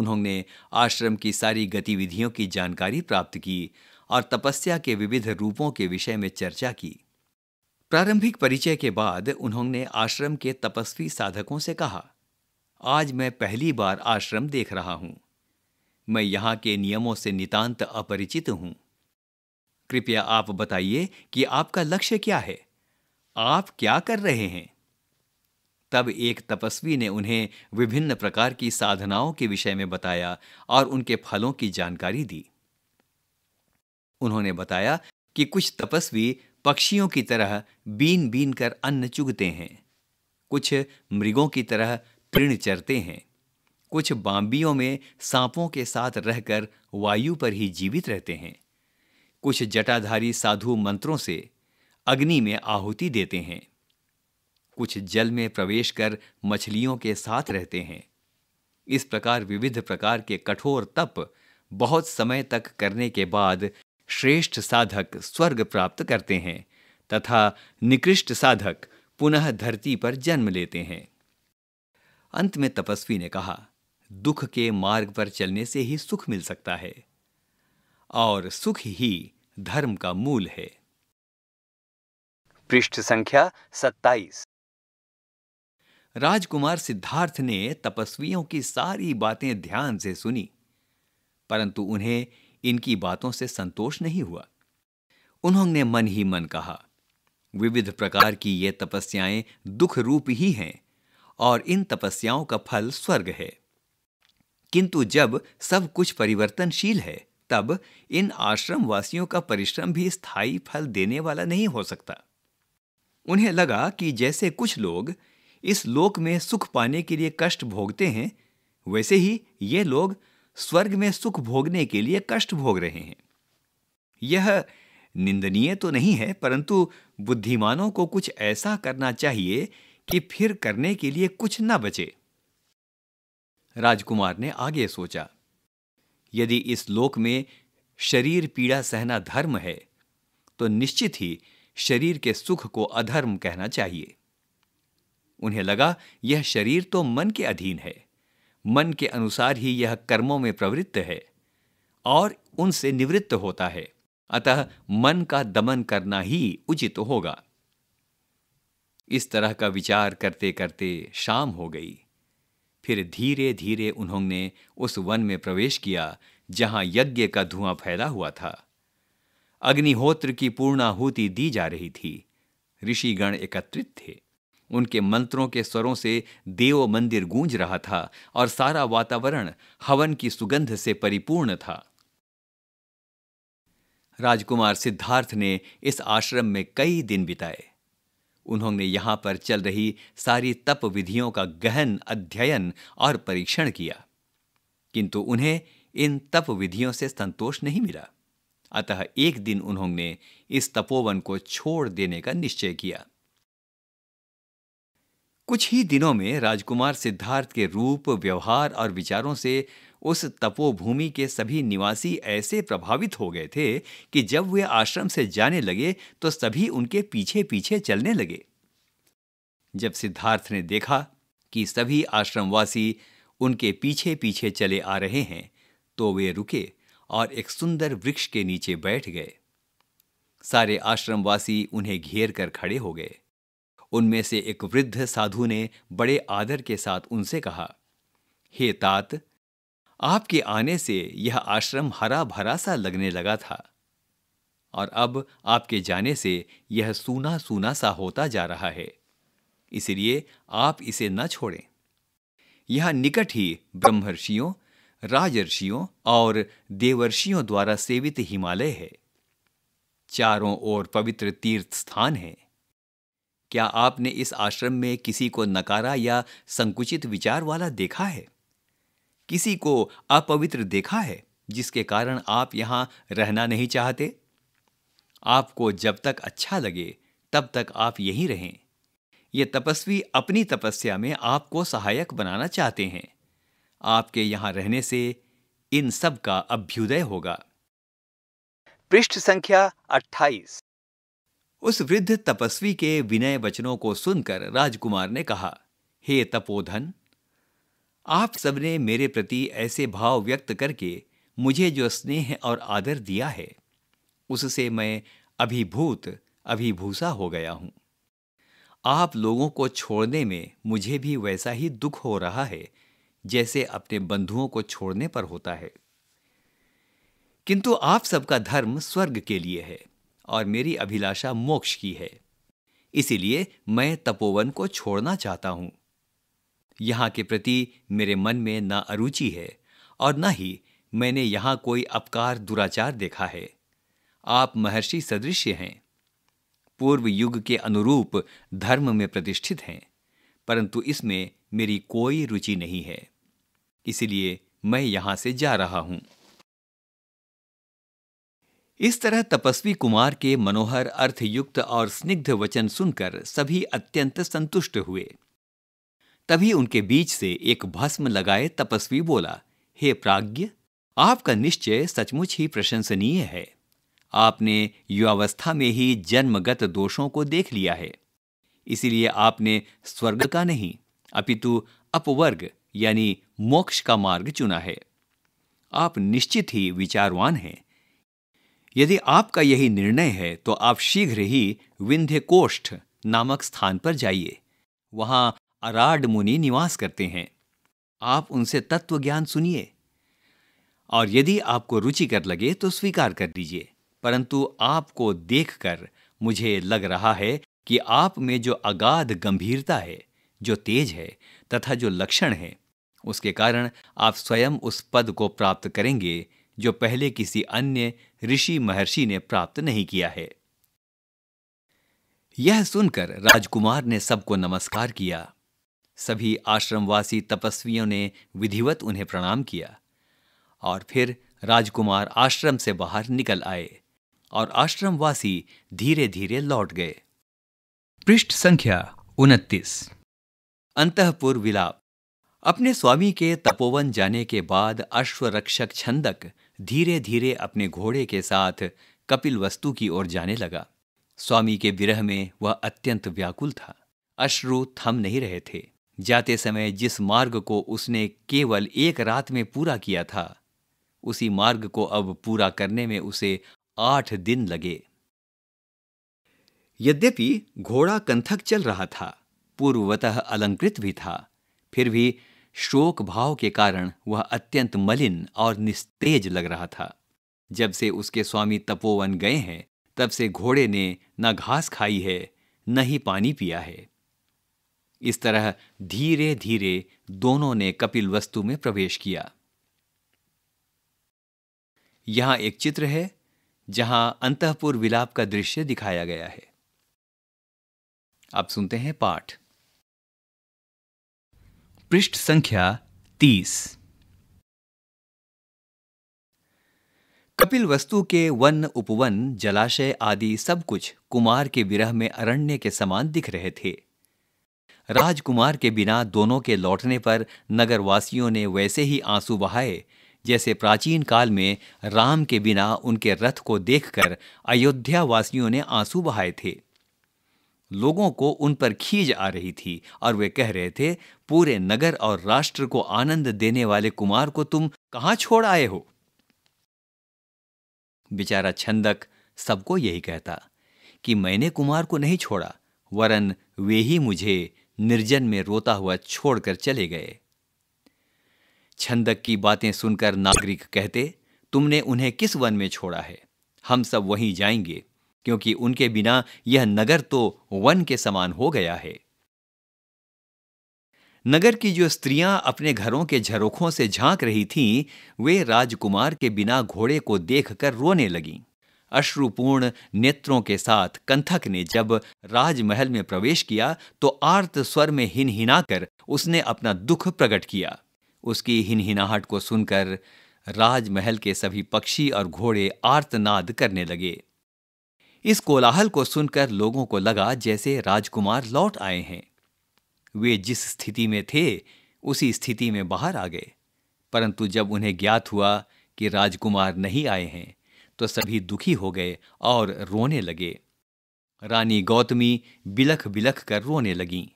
उन्होंने आश्रम की सारी गतिविधियों की जानकारी प्राप्त की और तपस्या के विविध रूपों के विषय में चर्चा की प्रारंभिक परिचय के बाद उन्होंने आश्रम के तपस्वी साधकों से कहा आज मैं पहली बार आश्रम देख रहा हूं मैं यहाँ के नियमों से नितांत अपरिचित हूं कृपया आप बताइए कि आपका लक्ष्य क्या है आप क्या कर रहे हैं तब एक तपस्वी ने उन्हें विभिन्न प्रकार की साधनाओं के विषय में बताया और उनके फलों की जानकारी दी उन्होंने बताया कि कुछ तपस्वी पक्षियों की तरह बीन बीन कर अन्न चुगते हैं कुछ मृगों की तरह तृण चरते हैं कुछ बाम्बियों में सांपों के साथ रहकर वायु पर ही जीवित रहते हैं कुछ जटाधारी साधु मंत्रों से अग्नि में आहुति देते हैं कुछ जल में प्रवेश कर मछलियों के साथ रहते हैं इस प्रकार विविध प्रकार के कठोर तप बहुत समय तक करने के बाद श्रेष्ठ साधक स्वर्ग प्राप्त करते हैं तथा निकृष्ट साधक पुनः धरती पर जन्म लेते हैं अंत में तपस्वी ने कहा दुख के मार्ग पर चलने से ही सुख मिल सकता है और सुख ही धर्म का मूल है पृष्ठ संख्या सत्ताईस राजकुमार सिद्धार्थ ने तपस्वियों की सारी बातें ध्यान से सुनी परंतु उन्हें इनकी बातों से संतोष नहीं हुआ उन्होंने मन ही मन कहा विविध प्रकार की ये तपस्याएं दुख रूप ही हैं और इन तपस्याओं का फल स्वर्ग है किंतु जब सब कुछ परिवर्तनशील है तब इन आश्रम वासियों का परिश्रम भी स्थायी फल देने वाला नहीं हो सकता उन्हें लगा कि जैसे कुछ लोग इस लोक में सुख पाने के लिए कष्ट भोगते हैं वैसे ही ये लोग स्वर्ग में सुख भोगने के लिए कष्ट भोग रहे हैं यह निंदनीय तो नहीं है परंतु बुद्धिमानों को कुछ ऐसा करना चाहिए कि फिर करने के लिए कुछ न बचे राजकुमार ने आगे सोचा यदि इस लोक में शरीर पीड़ा सहना धर्म है तो निश्चित ही शरीर के सुख को अधर्म कहना चाहिए उन्हें लगा यह शरीर तो मन के अधीन है मन के अनुसार ही यह कर्मों में प्रवृत्त है और उनसे निवृत्त होता है अतः मन का दमन करना ही उचित होगा इस तरह का विचार करते करते शाम हो गई फिर धीरे धीरे उन्होंने उस वन में प्रवेश किया जहां यज्ञ का धुआं फैला हुआ था अग्निहोत्र की आहूति दी जा रही थी ऋषिगण एकत्रित थे उनके मंत्रों के स्वरों से देव मंदिर गूंज रहा था और सारा वातावरण हवन की सुगंध से परिपूर्ण था राजकुमार सिद्धार्थ ने इस आश्रम में कई दिन बिताए उन्होंने यहाँ पर चल रही सारी तप विधियों का गहन अध्ययन और परीक्षण किया किंतु उन्हें इन तप विधियों से संतोष नहीं मिला अतः एक दिन उन्होंने इस तपोवन को छोड़ देने का निश्चय किया कुछ ही दिनों में राजकुमार सिद्धार्थ के रूप व्यवहार और विचारों से उस तपोभूमि के सभी निवासी ऐसे प्रभावित हो गए थे कि जब वे आश्रम से जाने लगे तो सभी उनके पीछे पीछे चलने लगे जब सिद्धार्थ ने देखा कि सभी आश्रमवासी उनके पीछे पीछे चले आ रहे हैं तो वे रुके और एक सुंदर वृक्ष के नीचे बैठ गए सारे आश्रमवासी उन्हें घेर कर खड़े हो गए उनमें से एक वृद्ध साधु ने बड़े आदर के साथ उनसे कहा हे तात आपके आने से यह आश्रम हरा भरा सा लगने लगा था और अब आपके जाने से यह सूना सूना सा होता जा रहा है इसलिए आप इसे न छोड़ें यह निकट ही ब्रह्मर्षियों राजर्षियों और देवर्षियों द्वारा सेवित हिमालय है चारों ओर पवित्र तीर्थ स्थान है क्या आपने इस आश्रम में किसी को नकारा या संकुचित विचार वाला देखा है किसी को अपवित्र देखा है जिसके कारण आप यहां रहना नहीं चाहते आपको जब तक अच्छा लगे तब तक आप यहीं रहें ये तपस्वी अपनी तपस्या में आपको सहायक बनाना चाहते हैं आपके यहां रहने से इन सब का अभ्युदय होगा पृष्ठ संख्या 28 उस वृद्ध तपस्वी के विनय वचनों को सुनकर राजकुमार ने कहा हे तपोधन आप सबने मेरे प्रति ऐसे भाव व्यक्त करके मुझे जो स्नेह और आदर दिया है उससे मैं अभिभूत अभिभूषा हो गया हूं आप लोगों को छोड़ने में मुझे भी वैसा ही दुख हो रहा है जैसे अपने बंधुओं को छोड़ने पर होता है किंतु आप सबका धर्म स्वर्ग के लिए है और मेरी अभिलाषा मोक्ष की है इसीलिए मैं तपोवन को छोड़ना चाहता हूं यहाँ के प्रति मेरे मन में ना अरुचि है और न ही मैंने यहाँ कोई अपकार दुराचार देखा है आप महर्षि सदृश्य हैं पूर्व युग के अनुरूप धर्म में प्रतिष्ठित हैं परंतु इसमें मेरी कोई रुचि नहीं है इसलिए मैं यहाँ से जा रहा हूं इस तरह तपस्वी कुमार के मनोहर अर्थयुक्त और स्निग्ध वचन सुनकर सभी अत्यंत संतुष्ट हुए तभी उनके बीच से एक भस्म लगाए तपस्वी बोला हे प्राज्ञ आपका निश्चय सचमुच ही प्रशंसनीय है आपने युवावस्था में ही जन्मगत दोषों को देख लिया है इसीलिए आपने स्वर्ग का नहीं अपितु अपवर्ग यानी मोक्ष का मार्ग चुना है आप निश्चित ही विचारवान हैं यदि आपका यही निर्णय है तो आप शीघ्र ही विंध्य कोष्ठ नामक स्थान पर जाइए वहां अराड मुनि निवास करते हैं आप उनसे तत्व ज्ञान सुनिए और यदि आपको रुचिकर लगे तो स्वीकार कर लीजिए परंतु आपको देखकर मुझे लग रहा है कि आप में जो अगाध गंभीरता है जो तेज है तथा जो लक्षण है उसके कारण आप स्वयं उस पद को प्राप्त करेंगे जो पहले किसी अन्य ऋषि महर्षि ने प्राप्त नहीं किया है यह सुनकर राजकुमार ने सबको नमस्कार किया सभी आश्रमवासी तपस्वियों ने विधिवत उन्हें प्रणाम किया और फिर राजकुमार आश्रम से बाहर निकल आए और आश्रमवासी धीरे धीरे लौट गए पृष्ठ संख्या उनतीस अंतपुर विलाप अपने स्वामी के तपोवन जाने के बाद अश्वरक्षक छंदक धीरे धीरे अपने घोड़े के साथ कपिल वस्तु की ओर जाने लगा स्वामी के विरह में वह अत्यंत व्याकुल था अश्रु थम नहीं रहे थे जाते समय जिस मार्ग को उसने केवल एक रात में पूरा किया था उसी मार्ग को अब पूरा करने में उसे आठ दिन लगे यद्यपि घोड़ा कंथक चल रहा था पूर्ववतः अलंकृत भी था फिर भी शोक भाव के कारण वह अत्यंत मलिन और निस्तेज लग रहा था जब से उसके स्वामी तपोवन गए हैं तब से घोड़े ने न घास खाई है न ही पानी पिया है इस तरह धीरे धीरे दोनों ने कपिल वस्तु में प्रवेश किया यहां एक चित्र है जहां अंतपुर विलाप का दृश्य दिखाया गया है आप सुनते हैं पाठ पृष्ठ संख्या तीस कपिल वस्तु के वन उपवन जलाशय आदि सब कुछ कुमार के विरह में अरण्य के समान दिख रहे थे राजकुमार के बिना दोनों के लौटने पर नगरवासियों ने वैसे ही आंसू बहाए जैसे प्राचीन काल में राम के बिना उनके रथ को देखकर अयोध्या वासियों ने आंसू बहाए थे लोगों को उन पर खीज आ रही थी और वे कह रहे थे पूरे नगर और राष्ट्र को आनंद देने वाले कुमार को तुम कहाँ छोड़ आए हो बेचारा छंदक सबको यही कहता कि मैंने कुमार को नहीं छोड़ा वरन वे ही मुझे निर्जन में रोता हुआ छोड़कर चले गए छंदक की बातें सुनकर नागरिक कहते तुमने उन्हें किस वन में छोड़ा है हम सब वहीं जाएंगे क्योंकि उनके बिना यह नगर तो वन के समान हो गया है नगर की जो स्त्रियां अपने घरों के झरोखों से झांक रही थीं, वे राजकुमार के बिना घोड़े को देखकर रोने लगीं। अश्रुपूर्ण नेत्रों के साथ कंथक ने जब राजमहल में प्रवेश किया तो आर्त स्वर में हिनहिनाकर उसने अपना दुख प्रकट किया उसकी हिनहिनाहट को सुनकर राजमहल के सभी पक्षी और घोड़े आर्तनाद करने लगे इस कोलाहल को सुनकर लोगों को लगा जैसे राजकुमार लौट आए हैं वे जिस स्थिति में थे उसी स्थिति में बाहर आ गए परंतु जब उन्हें ज्ञात हुआ कि राजकुमार नहीं आए हैं तो सभी दुखी हो गए और रोने लगे रानी गौतमी बिलख बिलख कर रोने लगी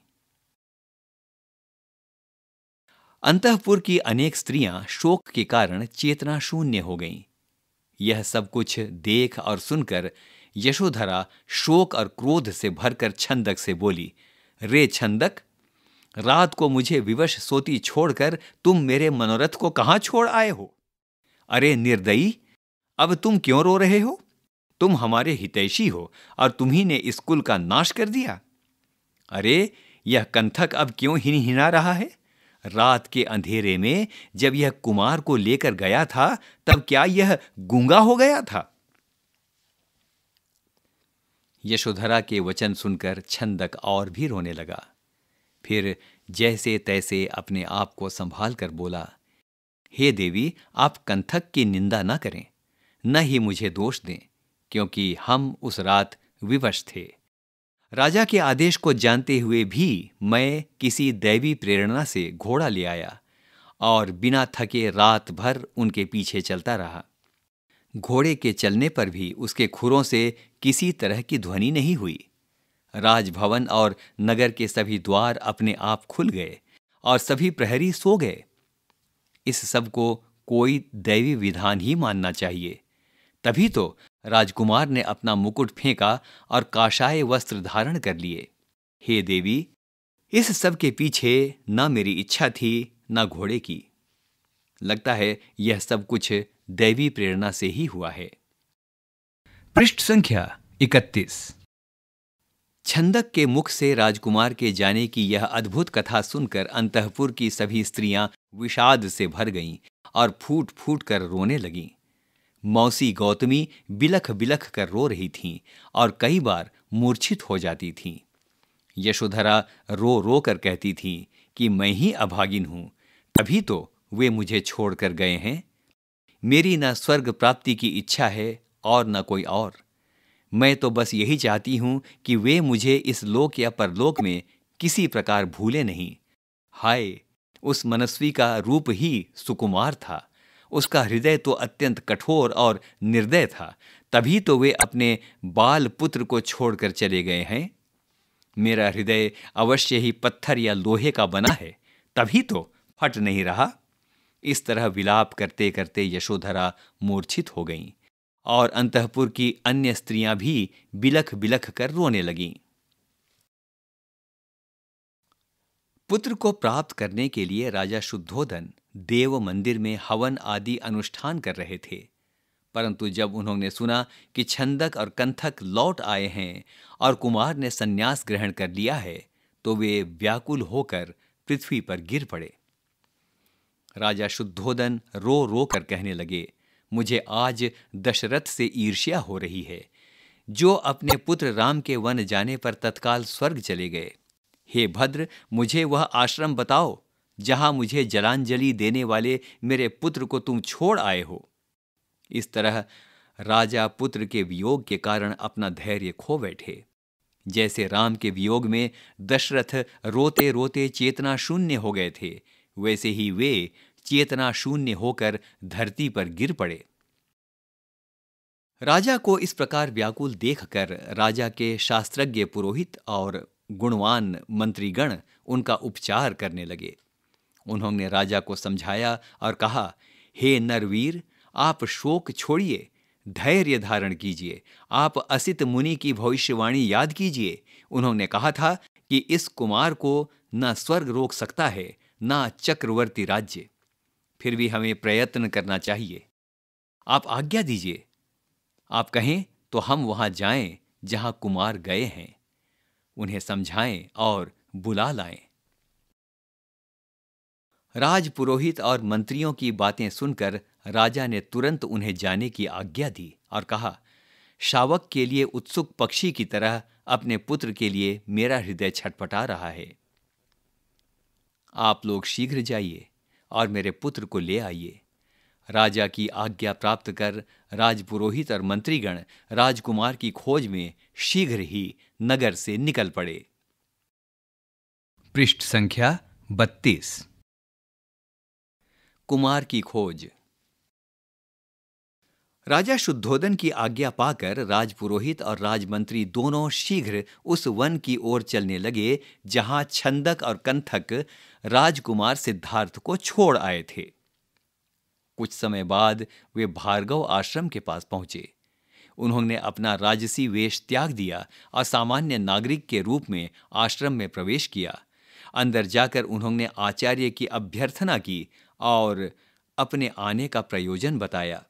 अंतपुर की अनेक स्त्रियां शोक के कारण चेतना शून्य हो गईं यह सब कुछ देख और सुनकर यशोधरा शोक और क्रोध से भरकर छंदक से बोली रे छंदक रात को मुझे विवश सोती छोड़कर तुम मेरे मनोरथ को कहां छोड़ आए हो अरे निर्दयी अब तुम क्यों रो रहे हो तुम हमारे हितैषी हो और तुम्ही ने इस कुल का नाश कर दिया अरे यह कंथक अब क्यों हिना रहा है रात के अंधेरे में जब यह कुमार को लेकर गया था तब क्या यह गूंगा हो गया था यशोधरा के वचन सुनकर छंदक और भी रोने लगा फिर जैसे तैसे अपने आप को संभाल कर बोला हे देवी आप कंथक की निंदा न करें न ही मुझे दोष दें क्योंकि हम उस रात विवश थे राजा के आदेश को जानते हुए भी मैं किसी दैवी प्रेरणा से घोड़ा ले आया और बिना थके रात भर उनके पीछे चलता रहा घोड़े के चलने पर भी उसके खुरों से किसी तरह की ध्वनि नहीं हुई राजभवन और नगर के सभी द्वार अपने आप खुल गए और सभी प्रहरी सो गए इस सब को कोई दैवी विधान ही मानना चाहिए तभी तो राजकुमार ने अपना मुकुट फेंका और काशाय वस्त्र धारण कर लिए हे देवी इस सब के पीछे न मेरी इच्छा थी न घोड़े की लगता है यह सब कुछ दैवी प्रेरणा से ही हुआ है पृष्ठ संख्या इकतीस छंदक के मुख से राजकुमार के जाने की यह अद्भुत कथा सुनकर अंतपुर की सभी स्त्रियां विषाद से भर गईं और फूट फूट कर रोने लगीं मौसी गौतमी बिलख बिलख कर रो रही थीं और कई बार मूर्छित हो जाती थीं यशोधरा रो रो कर कहती थीं कि मैं ही अभागिन हूं तभी तो वे मुझे छोड़कर गए हैं मेरी न स्वर्ग प्राप्ति की इच्छा है और न कोई और मैं तो बस यही चाहती हूं कि वे मुझे इस लोक या परलोक में किसी प्रकार भूले नहीं हाय उस मनस्वी का रूप ही सुकुमार था उसका हृदय तो अत्यंत कठोर और निर्दय था तभी तो वे अपने बाल पुत्र को छोड़कर चले गए हैं मेरा हृदय अवश्य ही पत्थर या लोहे का बना है तभी तो फट नहीं रहा इस तरह विलाप करते करते यशोधरा मूर्छित हो गईं और अंतपुर की अन्य स्त्रियां भी बिलख बिलख कर रोने लगीं पुत्र को प्राप्त करने के लिए राजा शुद्धोधन देव मंदिर में हवन आदि अनुष्ठान कर रहे थे परंतु जब उन्होंने सुना कि छंदक और कंथक लौट आए हैं और कुमार ने संन्यास ग्रहण कर लिया है तो वे व्याकुल होकर पृथ्वी पर गिर पड़े राजा शुद्धोधन रो रो कर कहने लगे मुझे आज दशरथ से ईर्ष्या हो रही है जो अपने पुत्र राम के वन जाने पर तत्काल स्वर्ग चले गए हे भद्र मुझे वह आश्रम बताओ जहां मुझे जलांजलि देने वाले मेरे पुत्र को तुम छोड़ आए हो इस तरह राजा पुत्र के वियोग के कारण अपना धैर्य खो बैठे जैसे राम के वियोग में दशरथ रोते रोते चेतना शून्य हो गए थे वैसे ही वे चेतना शून्य होकर धरती पर गिर पड़े राजा को इस प्रकार व्याकुल देखकर राजा के शास्त्रज्ञ पुरोहित और गुणवान मंत्रीगण उनका उपचार करने लगे उन्होंने राजा को समझाया और कहा हे नरवीर आप शोक छोड़िए धैर्य धारण कीजिए आप असित मुनि की भविष्यवाणी याद कीजिए उन्होंने कहा था कि इस कुमार को न स्वर्ग रोक सकता है न चक्रवर्ती राज्य फिर भी हमें प्रयत्न करना चाहिए आप आज्ञा दीजिए आप कहें तो हम वहां जाएं जहां कुमार गए हैं उन्हें समझाएं और बुला लाएं राज पुरोहित और मंत्रियों की बातें सुनकर राजा ने तुरंत उन्हें जाने की आज्ञा दी और कहा शावक के लिए उत्सुक पक्षी की तरह अपने पुत्र के लिए मेरा हृदय छटपटा रहा है आप लोग शीघ्र जाइए और मेरे पुत्र को ले आइए राजा की आज्ञा प्राप्त कर राजपुरोहित और मंत्रीगण राजकुमार की खोज में शीघ्र ही नगर से निकल पड़े पृष्ठ संख्या बत्तीस कुमार की खोज राजा शुद्धोदन की आज्ञा पाकर राजपुरोहित और राजमंत्री दोनों शीघ्र उस वन की ओर चलने लगे जहां छंदक और कंथक राजकुमार सिद्धार्थ को छोड़ आए थे कुछ समय बाद वे भार्गव आश्रम के पास पहुंचे उन्होंने अपना राजसी वेश त्याग दिया और सामान्य नागरिक के रूप में आश्रम में प्रवेश किया अंदर जाकर उन्होंने आचार्य की अभ्यर्थना की और अपने आने का प्रयोजन बताया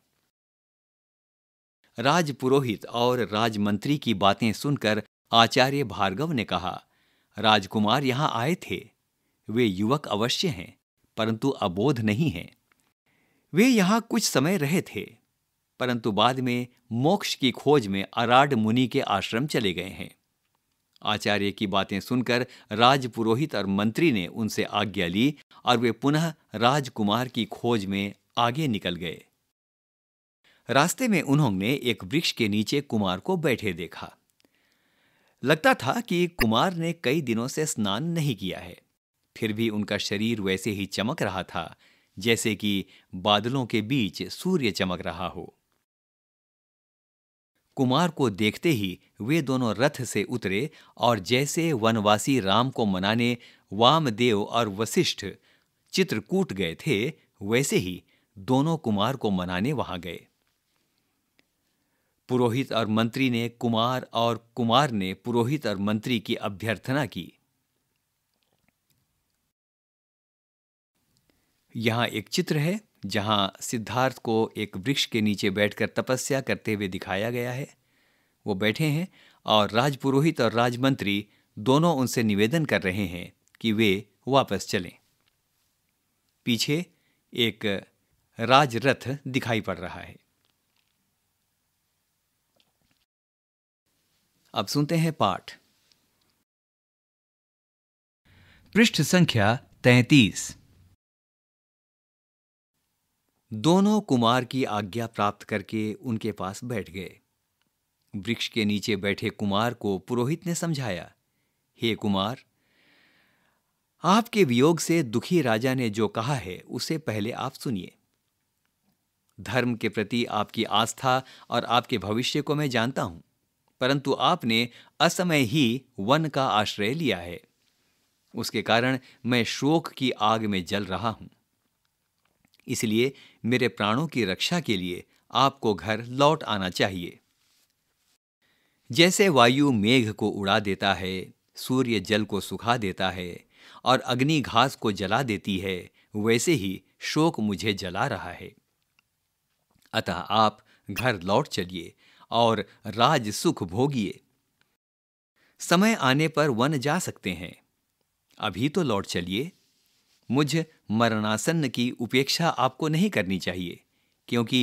राजपुरोहित और राजमंत्री की बातें सुनकर आचार्य भार्गव ने कहा राजकुमार यहाँ आए थे वे युवक अवश्य हैं परंतु अबोध नहीं हैं वे यहां कुछ समय रहे थे परंतु बाद में मोक्ष की खोज में अराड मुनि के आश्रम चले गए हैं आचार्य की बातें सुनकर राजपुरोहित और मंत्री ने उनसे आज्ञा ली और वे पुनः राजकुमार की खोज में आगे निकल गए रास्ते में उन्होंने एक वृक्ष के नीचे कुमार को बैठे देखा लगता था कि कुमार ने कई दिनों से स्नान नहीं किया है फिर भी उनका शरीर वैसे ही चमक रहा था जैसे कि बादलों के बीच सूर्य चमक रहा हो कुमार को देखते ही वे दोनों रथ से उतरे और जैसे वनवासी राम को मनाने वामदेव और वशिष्ठ चित्रकूट गए थे वैसे ही दोनों कुमार को मनाने वहां गए पुरोहित और मंत्री ने कुमार और कुमार ने पुरोहित और मंत्री की अभ्यर्थना की यहाँ एक चित्र है जहाँ सिद्धार्थ को एक वृक्ष के नीचे बैठकर तपस्या करते हुए दिखाया गया है वो बैठे हैं और राजपुरोहित और राजमंत्री दोनों उनसे निवेदन कर रहे हैं कि वे वापस चलें पीछे एक राजरथ दिखाई पड़ रहा है अब सुनते हैं पाठ पृष्ठ संख्या तैतीस दोनों कुमार की आज्ञा प्राप्त करके उनके पास बैठ गए वृक्ष के नीचे बैठे कुमार को पुरोहित ने समझाया हे कुमार आपके वियोग से दुखी राजा ने जो कहा है उसे पहले आप सुनिए धर्म के प्रति आपकी आस्था और आपके भविष्य को मैं जानता हूं परंतु आपने असमय ही वन का आश्रय लिया है उसके कारण मैं शोक की आग में जल रहा हूं इसलिए मेरे प्राणों की रक्षा के लिए आपको घर लौट आना चाहिए जैसे वायु मेघ को उड़ा देता है सूर्य जल को सुखा देता है और अग्नि घास को जला देती है वैसे ही शोक मुझे जला रहा है अतः आप घर लौट चलिए और राज सुख भोगिए समय आने पर वन जा सकते हैं अभी तो लौट चलिए मुझ मरणासन्न की उपेक्षा आपको नहीं करनी चाहिए क्योंकि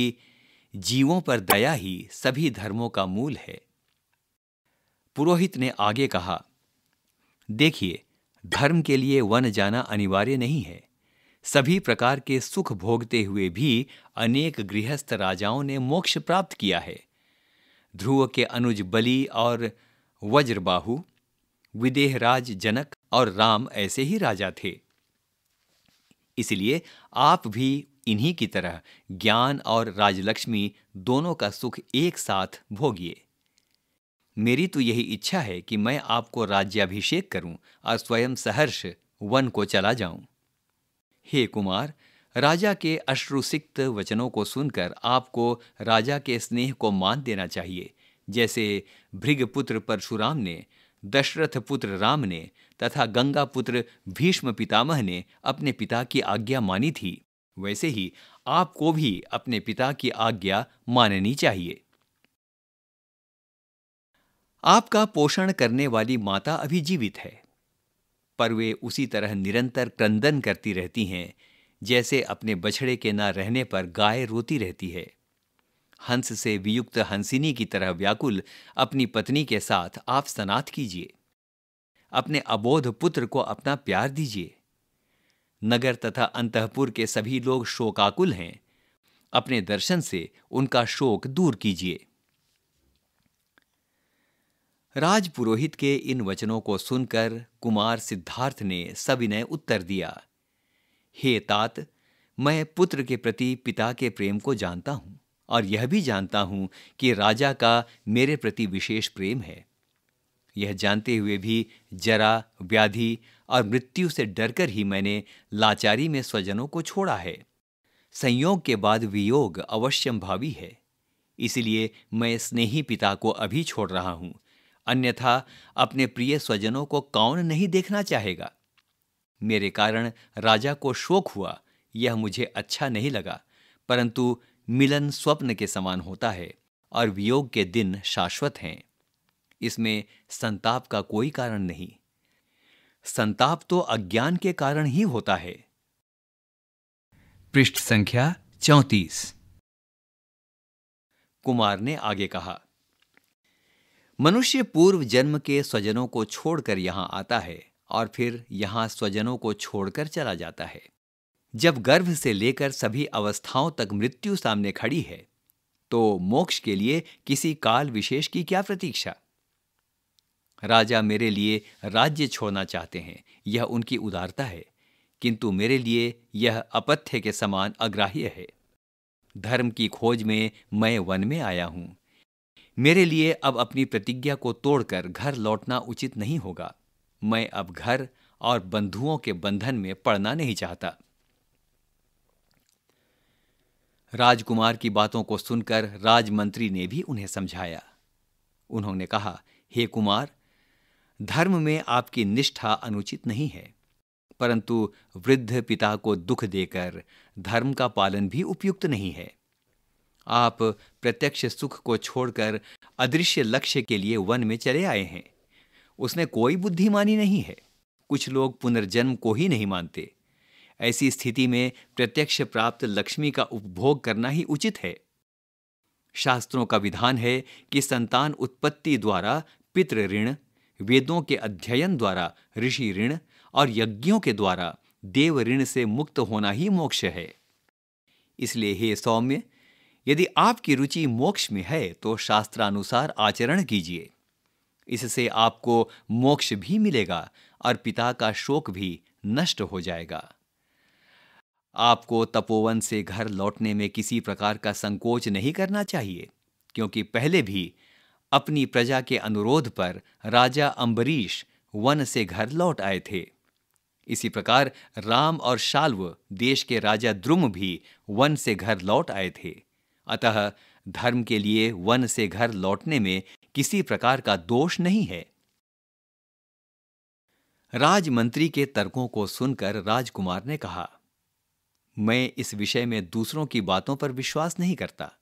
जीवों पर दया ही सभी धर्मों का मूल है पुरोहित ने आगे कहा देखिए धर्म के लिए वन जाना अनिवार्य नहीं है सभी प्रकार के सुख भोगते हुए भी अनेक गृहस्थ राजाओं ने मोक्ष प्राप्त किया है ध्रुव के अनुज बलि और वज्रबाहु विदेहराज जनक और राम ऐसे ही राजा थे इसलिए आप भी इन्हीं की तरह ज्ञान और राजलक्ष्मी दोनों का सुख एक साथ भोगिए मेरी तो यही इच्छा है कि मैं आपको राज्याभिषेक करूं और स्वयं सहर्ष वन को चला जाऊं हे कुमार राजा के अश्रुसिक्त वचनों को सुनकर आपको राजा के स्नेह को मान देना चाहिए जैसे भृगपुत्र परशुराम ने दशरथ पुत्र राम ने तथा गंगा पुत्र भीष्म पितामह ने अपने पिता की आज्ञा मानी थी वैसे ही आपको भी अपने पिता की आज्ञा माननी चाहिए आपका पोषण करने वाली माता अभी जीवित है पर वे उसी तरह निरंतर क्रंदन करती रहती हैं जैसे अपने बछड़े के ना रहने पर गाय रोती रहती है हंस से वियुक्त हंसिनी की तरह व्याकुल अपनी पत्नी के साथ आप स्नात कीजिए अपने अबोध पुत्र को अपना प्यार दीजिए नगर तथा अंतपुर के सभी लोग शोकाकुल हैं अपने दर्शन से उनका शोक दूर कीजिए राजपुरोहित के इन वचनों को सुनकर कुमार सिद्धार्थ ने सविनय उत्तर दिया हे तात मैं पुत्र के प्रति पिता के प्रेम को जानता हूं और यह भी जानता हूं कि राजा का मेरे प्रति विशेष प्रेम है यह जानते हुए भी जरा व्याधि और मृत्यु से डरकर ही मैंने लाचारी में स्वजनों को छोड़ा है संयोग के बाद वियोग अवश्यम भावी है इसलिए मैं स्नेही पिता को अभी छोड़ रहा हूं अन्यथा अपने प्रिय स्वजनों को कौन नहीं देखना चाहेगा मेरे कारण राजा को शोक हुआ यह मुझे अच्छा नहीं लगा परंतु मिलन स्वप्न के समान होता है और वियोग के दिन शाश्वत हैं इसमें संताप का कोई कारण नहीं संताप तो अज्ञान के कारण ही होता है पृष्ठ संख्या चौतीस कुमार ने आगे कहा मनुष्य पूर्व जन्म के स्वजनों को छोड़कर यहां आता है और फिर यहां स्वजनों को छोड़कर चला जाता है जब गर्भ से लेकर सभी अवस्थाओं तक मृत्यु सामने खड़ी है तो मोक्ष के लिए किसी काल विशेष की क्या प्रतीक्षा राजा मेरे लिए राज्य छोड़ना चाहते हैं यह उनकी उदारता है किंतु मेरे लिए यह अपथ्य के समान अग्राह्य है धर्म की खोज में मैं वन में आया हूं मेरे लिए अब अपनी प्रतिज्ञा को तोड़कर घर लौटना उचित नहीं होगा मैं अब घर और बंधुओं के बंधन में पड़ना नहीं चाहता राजकुमार की बातों को सुनकर राजमंत्री ने भी उन्हें समझाया उन्होंने कहा हे कुमार धर्म में आपकी निष्ठा अनुचित नहीं है परंतु वृद्ध पिता को दुख देकर धर्म का पालन भी उपयुक्त नहीं है आप प्रत्यक्ष सुख को छोड़कर अदृश्य लक्ष्य के लिए वन में चले आए हैं उसने कोई बुद्धिमानी नहीं है कुछ लोग पुनर्जन्म को ही नहीं मानते ऐसी स्थिति में प्रत्यक्ष प्राप्त लक्ष्मी का उपभोग करना ही उचित है शास्त्रों का विधान है कि संतान उत्पत्ति द्वारा पितृ ऋण वेदों के अध्ययन द्वारा ऋषि ऋण और यज्ञों के द्वारा देव ऋण से मुक्त होना ही मोक्ष है इसलिए हे सौम्य यदि आपकी रुचि मोक्ष में है तो शास्त्रानुसार आचरण कीजिए इससे आपको मोक्ष भी मिलेगा और पिता का शोक भी नष्ट हो जाएगा आपको तपोवन से घर लौटने में किसी प्रकार का संकोच नहीं करना चाहिए क्योंकि पहले भी अपनी प्रजा के अनुरोध पर राजा अम्बरीश वन से घर लौट आए थे इसी प्रकार राम और शाल्व देश के राजा द्रुम भी वन से घर लौट आए थे अतः धर्म के लिए वन से घर लौटने में किसी प्रकार का दोष नहीं है राजमंत्री के तर्कों को सुनकर राजकुमार ने कहा मैं इस विषय में दूसरों की बातों पर विश्वास नहीं करता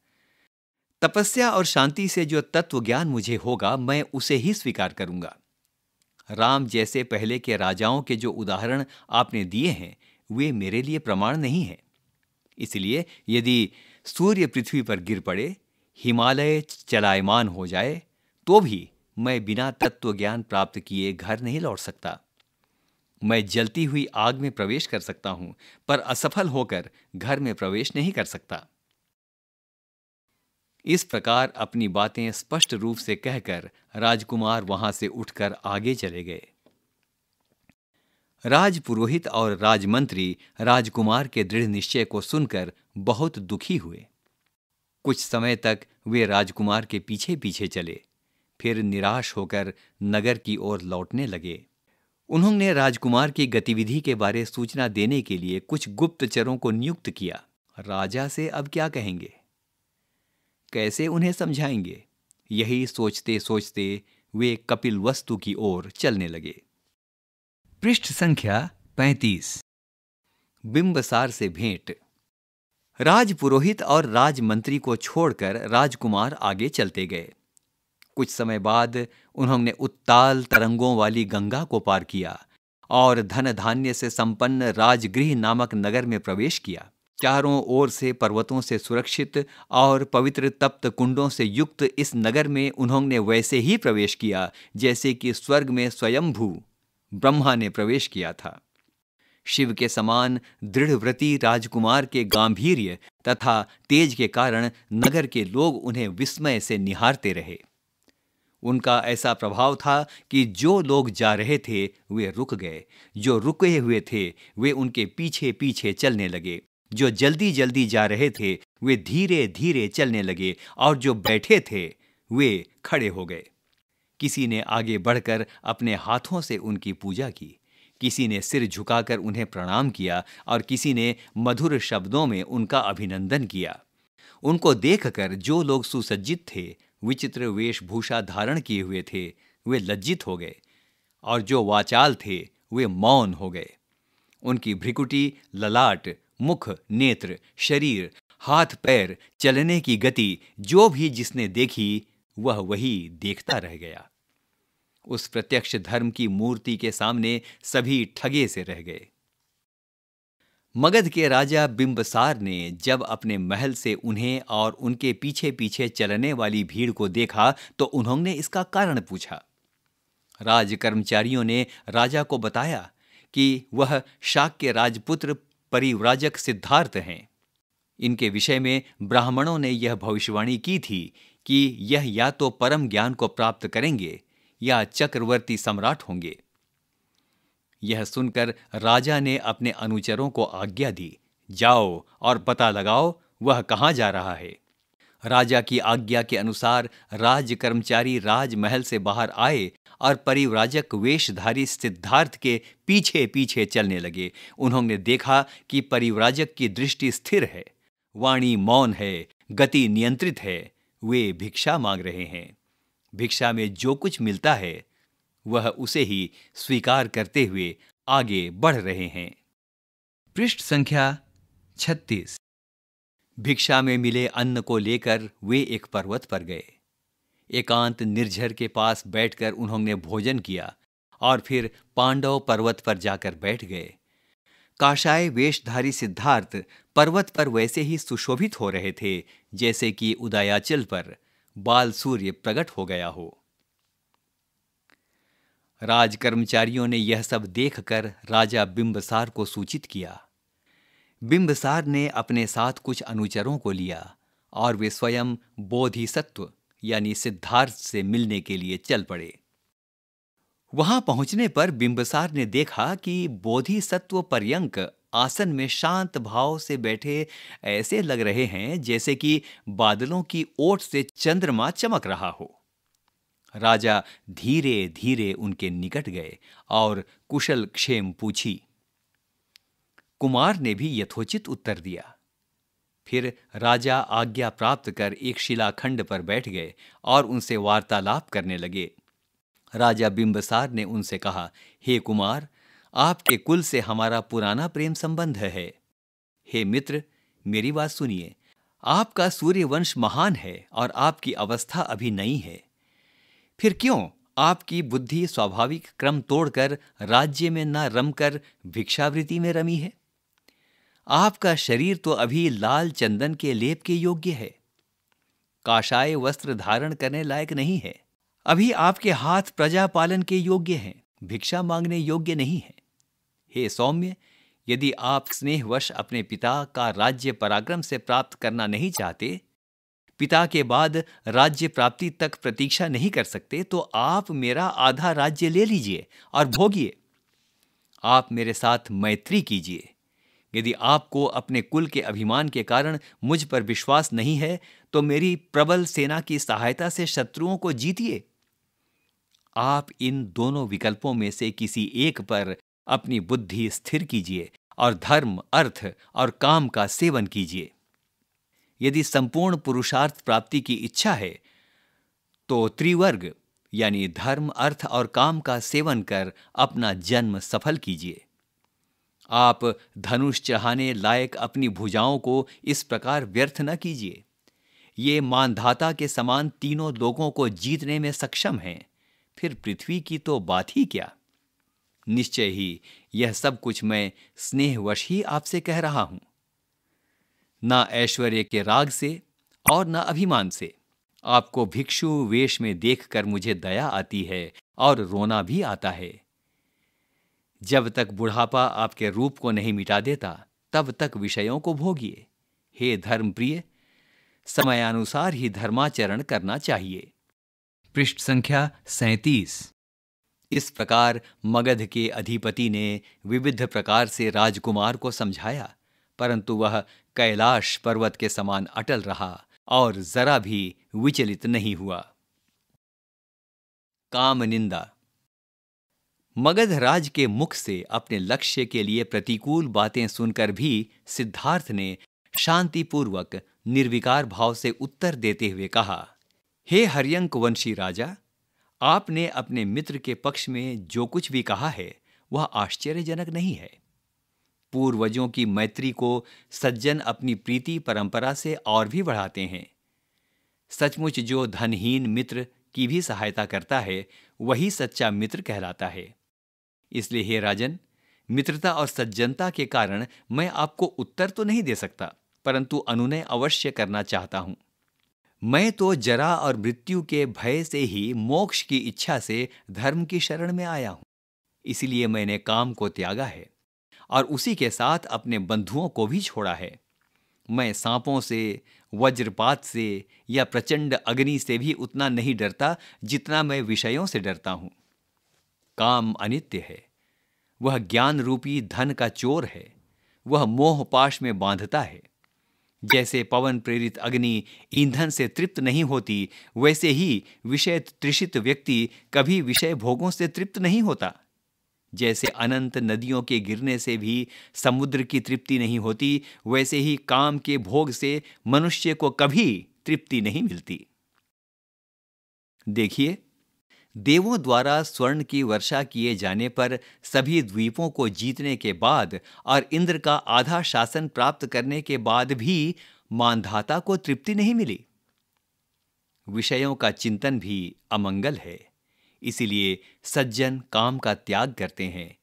तपस्या और शांति से जो तत्व ज्ञान मुझे होगा मैं उसे ही स्वीकार करूंगा राम जैसे पहले के राजाओं के जो उदाहरण आपने दिए हैं वे मेरे लिए प्रमाण नहीं हैं इसलिए यदि सूर्य पृथ्वी पर गिर पड़े हिमालय चलायमान हो जाए तो भी मैं बिना तत्व ज्ञान प्राप्त किए घर नहीं लौट सकता मैं जलती हुई आग में प्रवेश कर सकता हूं पर असफल होकर घर में प्रवेश नहीं कर सकता इस प्रकार अपनी बातें स्पष्ट रूप से कहकर राजकुमार वहां से उठकर आगे चले गए राजपुरोहित और राजमंत्री राजकुमार के दृढ़ निश्चय को सुनकर बहुत दुखी हुए कुछ समय तक वे राजकुमार के पीछे पीछे चले फिर निराश होकर नगर की ओर लौटने लगे उन्होंने राजकुमार की गतिविधि के बारे सूचना देने के लिए कुछ गुप्तचरों को नियुक्त किया राजा से अब क्या कहेंगे कैसे उन्हें समझाएंगे यही सोचते सोचते वे कपिल वस्तु की ओर चलने लगे पृष्ठ संख्या पैंतीस बिंबसार से भेंट राजपुरोहित और राजमंत्री को छोड़कर राजकुमार आगे चलते गए कुछ समय बाद उन्होंने उत्ताल तरंगों वाली गंगा को पार किया और धन धान्य से संपन्न राजगृह नामक नगर में प्रवेश किया चारों ओर से पर्वतों से सुरक्षित और पवित्र तप्त कुंडों से युक्त इस नगर में उन्होंने वैसे ही प्रवेश किया जैसे कि स्वर्ग में स्वयंभू ब्रह्मा ने प्रवेश किया था शिव के समान दृढ़ व्रति राजकुमार के गांधीर्य तथा तेज के कारण नगर के लोग उन्हें विस्मय से निहारते रहे उनका ऐसा प्रभाव था कि जो लोग जा रहे थे वे रुक गए जो रुके हुए थे वे उनके पीछे पीछे चलने लगे जो जल्दी जल्दी जा रहे थे वे धीरे धीरे चलने लगे और जो बैठे थे वे खड़े हो गए किसी ने आगे बढ़कर अपने हाथों से उनकी पूजा की किसी ने सिर झुकाकर उन्हें प्रणाम किया और किसी ने मधुर शब्दों में उनका अभिनंदन किया उनको देखकर जो लोग सुसज्जित थे विचित्र वेशभूषा धारण किए हुए थे वे लज्जित हो गए और जो वाचाल थे वे मौन हो गए उनकी भ्रिकुटी ललाट मुख नेत्र शरीर हाथ पैर चलने की गति जो भी जिसने देखी वह वही देखता रह गया उस प्रत्यक्ष धर्म की मूर्ति के सामने सभी ठगे से रह गए मगध के राजा बिंबसार ने जब अपने महल से उन्हें और उनके पीछे पीछे चलने वाली भीड़ को देखा तो उन्होंने इसका कारण पूछा राज कर्मचारियों ने राजा को बताया कि वह शाक के राजपुत्र परिव्राजक सिद्धार्थ हैं इनके विषय में ब्राह्मणों ने यह भविष्यवाणी की थी कि यह या तो परम ज्ञान को प्राप्त करेंगे या चक्रवर्ती सम्राट होंगे यह सुनकर राजा ने अपने अनुचरों को आज्ञा दी जाओ और पता लगाओ वह कहाँ जा रहा है राजा की आज्ञा के अनुसार राज कर्मचारी राजमहल से बाहर आए और परिवराजक वेशधारी सिद्धार्थ के पीछे पीछे चलने लगे उन्होंने देखा कि परिवराजक की दृष्टि स्थिर है वाणी मौन है गति नियंत्रित है वे भिक्षा मांग रहे हैं भिक्षा में जो कुछ मिलता है वह उसे ही स्वीकार करते हुए आगे बढ़ रहे हैं पृष्ठ संख्या छत्तीस भिक्षा में मिले अन्न को लेकर वे एक पर्वत पर गए एकांत निर्झर के पास बैठकर उन्होंने भोजन किया और फिर पांडव पर्वत पर जाकर बैठ गए काशाय वेशधारी सिद्धार्थ पर्वत पर वैसे ही सुशोभित हो रहे थे जैसे कि उदयाचल पर बाल सूर्य प्रकट हो गया हो राज कर्मचारियों ने यह सब देखकर राजा बिंबसार को सूचित किया बिंबसार ने अपने साथ कुछ अनुचरों को लिया और वे स्वयं बोधिसत्व यानी सिद्धार्थ से मिलने के लिए चल पड़े वहां पहुंचने पर बिंबसार ने देखा कि बोधिसत्व पर्यंक आसन में शांत भाव से बैठे ऐसे लग रहे हैं जैसे कि बादलों की ओट से चंद्रमा चमक रहा हो राजा धीरे धीरे उनके निकट गए और कुशल क्षेम पूछी कुमार ने भी यथोचित उत्तर दिया फिर राजा आज्ञा प्राप्त कर एक शिलाखंड पर बैठ गए और उनसे वार्तालाप करने लगे राजा बिंबसार ने उनसे कहा हे कुमार आपके कुल से हमारा पुराना प्रेम संबंध है हे मित्र मेरी बात सुनिए आपका सूर्यवंश महान है और आपकी अवस्था अभी नई है फिर क्यों आपकी बुद्धि स्वाभाविक क्रम तोड़कर राज्य में न रमकर भिक्षावृत्ति में रमी है आपका शरीर तो अभी लाल चंदन के लेप के योग्य है काशाय वस्त्र धारण करने लायक नहीं है अभी आपके हाथ प्रजा पालन के योग्य हैं भिक्षा मांगने योग्य नहीं है हे सौम्य यदि आप स्नेहवश अपने पिता का राज्य पराक्रम से प्राप्त करना नहीं चाहते पिता के बाद राज्य प्राप्ति तक प्रतीक्षा नहीं कर सकते तो आप मेरा आधा राज्य ले लीजिए और भोगिए आप मेरे साथ मैत्री कीजिए यदि आपको अपने कुल के अभिमान के कारण मुझ पर विश्वास नहीं है तो मेरी प्रबल सेना की सहायता से शत्रुओं को जीतिए आप इन दोनों विकल्पों में से किसी एक पर अपनी बुद्धि स्थिर कीजिए और धर्म अर्थ और काम का सेवन कीजिए यदि संपूर्ण पुरुषार्थ प्राप्ति की इच्छा है तो त्रिवर्ग यानी धर्म अर्थ और काम का सेवन कर अपना जन्म सफल कीजिए आप धनुष चढ़ाने लायक अपनी भुजाओं को इस प्रकार व्यर्थ न कीजिए ये मानधाता के समान तीनों लोगों को जीतने में सक्षम हैं फिर पृथ्वी की तो बात ही क्या निश्चय ही यह सब कुछ मैं स्नेहवश ही आपसे कह रहा हूं ना ऐश्वर्य के राग से और ना अभिमान से आपको भिक्षु वेश में देखकर मुझे दया आती है और रोना भी आता है जब तक बुढ़ापा आपके रूप को नहीं मिटा देता तब तक विषयों को भोगिए हे धर्म प्रिय समयानुसार ही धर्माचरण करना चाहिए पृष्ठ संख्या सैतीस इस प्रकार मगध के अधिपति ने विविध प्रकार से राजकुमार को समझाया परंतु वह कैलाश पर्वत के समान अटल रहा और जरा भी विचलित नहीं हुआ काम निंदा मगधराज के मुख से अपने लक्ष्य के लिए प्रतिकूल बातें सुनकर भी सिद्धार्थ ने शांतिपूर्वक निर्विकार भाव से उत्तर देते हुए कहा हे हरियंक वंशी राजा आपने अपने मित्र के पक्ष में जो कुछ भी कहा है वह आश्चर्यजनक नहीं है पूर्वजों की मैत्री को सज्जन अपनी प्रीति परंपरा से और भी बढ़ाते हैं सचमुच जो धनहीन मित्र की भी सहायता करता है वही सच्चा मित्र कहलाता है इसलिए हे राजन मित्रता और सज्जनता के कारण मैं आपको उत्तर तो नहीं दे सकता परंतु अनुनय अवश्य करना चाहता हूं मैं तो जरा और मृत्यु के भय से ही मोक्ष की इच्छा से धर्म की शरण में आया हूं इसलिए मैंने काम को त्यागा है और उसी के साथ अपने बंधुओं को भी छोड़ा है मैं सांपों से वज्रपात से या प्रचंड अग्नि से भी उतना नहीं डरता जितना मैं विषयों से डरता हूँ काम अनित्य है वह ज्ञान रूपी धन का चोर है वह मोह पाश में बांधता है जैसे पवन प्रेरित अग्नि ईंधन से तृप्त नहीं होती वैसे ही विषय त्रिषित व्यक्ति कभी विषय भोगों से तृप्त नहीं होता जैसे अनंत नदियों के गिरने से भी समुद्र की तृप्ति नहीं होती वैसे ही काम के भोग से मनुष्य को कभी तृप्ति नहीं मिलती देखिए देवों द्वारा स्वर्ण की वर्षा किए जाने पर सभी द्वीपों को जीतने के बाद और इंद्र का आधा शासन प्राप्त करने के बाद भी मानधाता को तृप्ति नहीं मिली विषयों का चिंतन भी अमंगल है इसीलिए सज्जन काम का त्याग करते हैं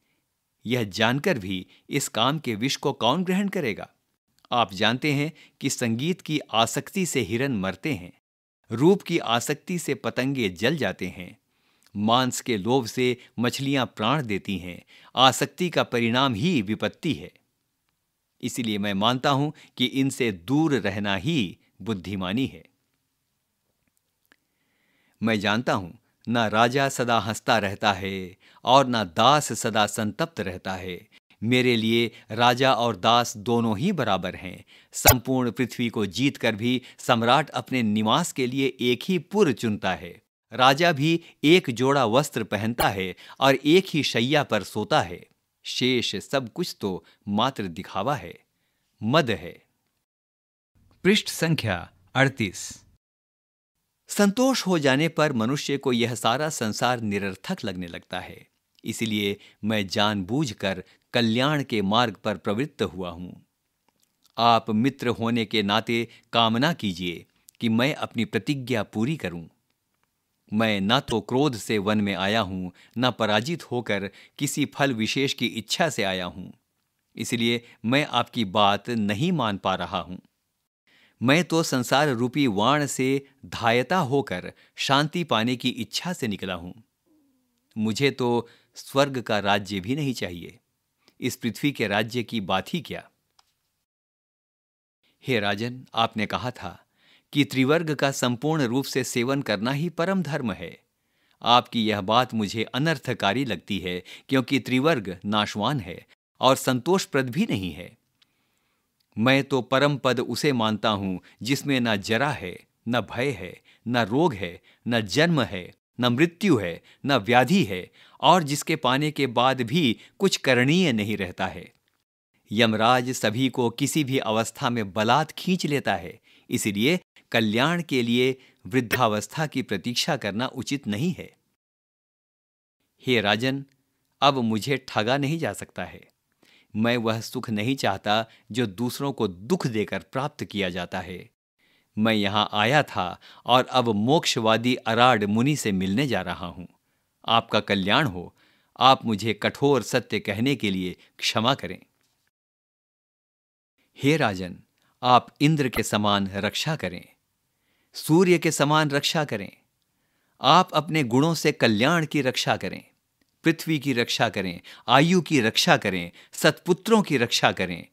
यह जानकर भी इस काम के विष को कौन ग्रहण करेगा आप जानते हैं कि संगीत की आसक्ति से हिरण मरते हैं रूप की आसक्ति से पतंगे जल जाते हैं मांस के लोभ से मछलियां प्राण देती हैं आसक्ति का परिणाम ही विपत्ति है इसलिए मैं मानता हूं कि इनसे दूर रहना ही बुद्धिमानी है मैं जानता हूं ना राजा सदा हंसता रहता है और ना दास सदा संतप्त रहता है मेरे लिए राजा और दास दोनों ही बराबर हैं संपूर्ण पृथ्वी को जीतकर भी सम्राट अपने निवास के लिए एक ही पुर चुनता है राजा भी एक जोड़ा वस्त्र पहनता है और एक ही शैया पर सोता है शेष सब कुछ तो मात्र दिखावा है मद है पृष्ठ संख्या अड़तीस संतोष हो जाने पर मनुष्य को यह सारा संसार निरर्थक लगने लगता है इसलिए मैं जानबूझकर कल्याण के मार्ग पर प्रवृत्त हुआ हूं आप मित्र होने के नाते कामना कीजिए कि मैं अपनी प्रतिज्ञा पूरी करूं मैं न तो क्रोध से वन में आया हूँ न पराजित होकर किसी फल विशेष की इच्छा से आया हूँ इसलिए मैं आपकी बात नहीं मान पा रहा हूँ मैं तो संसार रूपी वाण से धायता होकर शांति पाने की इच्छा से निकला हूँ मुझे तो स्वर्ग का राज्य भी नहीं चाहिए इस पृथ्वी के राज्य की बात ही क्या हे राजन आपने कहा था कि त्रिवर्ग का संपूर्ण रूप से सेवन करना ही परम धर्म है आपकी यह बात मुझे अनर्थकारी लगती है क्योंकि त्रिवर्ग नाशवान है और संतोषप्रद भी नहीं है मैं तो परम पद उसे मानता हूं जिसमें न जरा है न भय है न रोग है न जन्म है न मृत्यु है न व्याधि है और जिसके पाने के बाद भी कुछ करणीय नहीं रहता है यमराज सभी को किसी भी अवस्था में बलात् खींच लेता है इसलिए कल्याण के लिए वृद्धावस्था की प्रतीक्षा करना उचित नहीं है हे राजन अब मुझे ठगा नहीं जा सकता है मैं वह सुख नहीं चाहता जो दूसरों को दुख देकर प्राप्त किया जाता है मैं यहां आया था और अब मोक्षवादी अराड मुनि से मिलने जा रहा हूं आपका कल्याण हो आप मुझे कठोर सत्य कहने के लिए क्षमा करें हे राजन आप इंद्र के समान रक्षा करें सूर्य के समान रक्षा करें आप अपने गुणों से कल्याण की रक्षा करें पृथ्वी की रक्षा करें आयु की रक्षा करें सतपुत्रों की रक्षा करें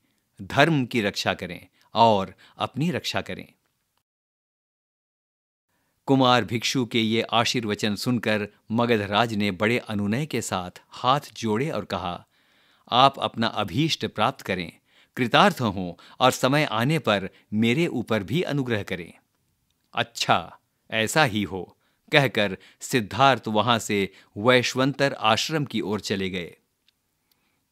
धर्म की रक्षा करें और अपनी रक्षा करें कुमार भिक्षु के ये आशीर्वचन सुनकर मगधराज ने बड़े अनुनय के साथ हाथ जोड़े और कहा आप अपना अभीष्ट प्राप्त करें कृतार्थ हों और समय आने पर मेरे ऊपर भी अनुग्रह करें अच्छा ऐसा ही हो कहकर सिद्धार्थ वहां से वैश्वंतर आश्रम की ओर चले गए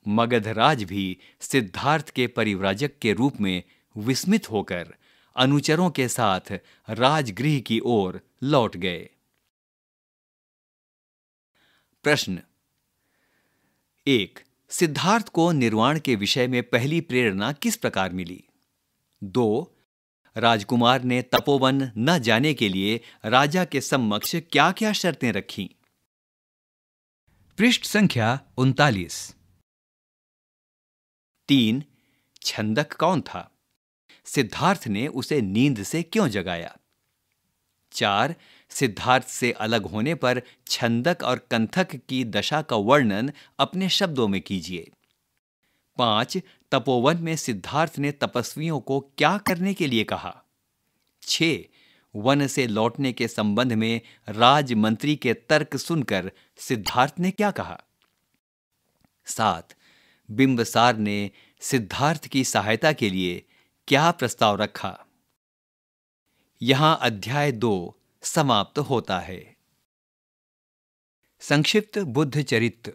मगधराज भी सिद्धार्थ के परिव्राजक के रूप में विस्मित होकर अनुचरों के साथ राजगृह की ओर लौट गए प्रश्न एक सिद्धार्थ को निर्वाण के विषय में पहली प्रेरणा किस प्रकार मिली दो राजकुमार ने तपोवन न जाने के लिए राजा के समक्ष क्या क्या शर्तें रखी पृष्ठ संख्या उनतालीस तीन छंदक कौन था सिद्धार्थ ने उसे नींद से क्यों जगाया चार सिद्धार्थ से अलग होने पर छंदक और कंथक की दशा का वर्णन अपने शब्दों में कीजिए पांच तपोवन में सिद्धार्थ ने तपस्वियों को क्या करने के लिए कहा छ वन से लौटने के संबंध में राजमंत्री के तर्क सुनकर सिद्धार्थ ने क्या कहा सात बिंबसार ने सिद्धार्थ की सहायता के लिए क्या प्रस्ताव रखा यहां अध्याय दो समाप्त होता है संक्षिप्त बुद्ध चरित्र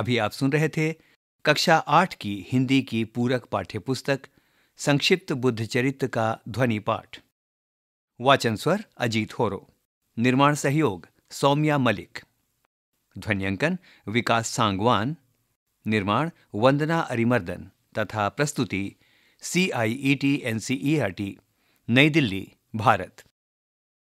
अभी आप सुन रहे थे कक्षा आठ की हिंदी की पूरक पाठ्यपुस्तक संक्षिप्त बुद्ध चरित्र का ध्वनि पाठ वाचन स्वर अजीत होरो निर्माण सहयोग सौम्या मलिक ध्वनियांकन विकास सांगवान निर्माण वंदना अरिमर्दन तथा प्रस्तुति C I E T N C E R T Nai Delhi Bharat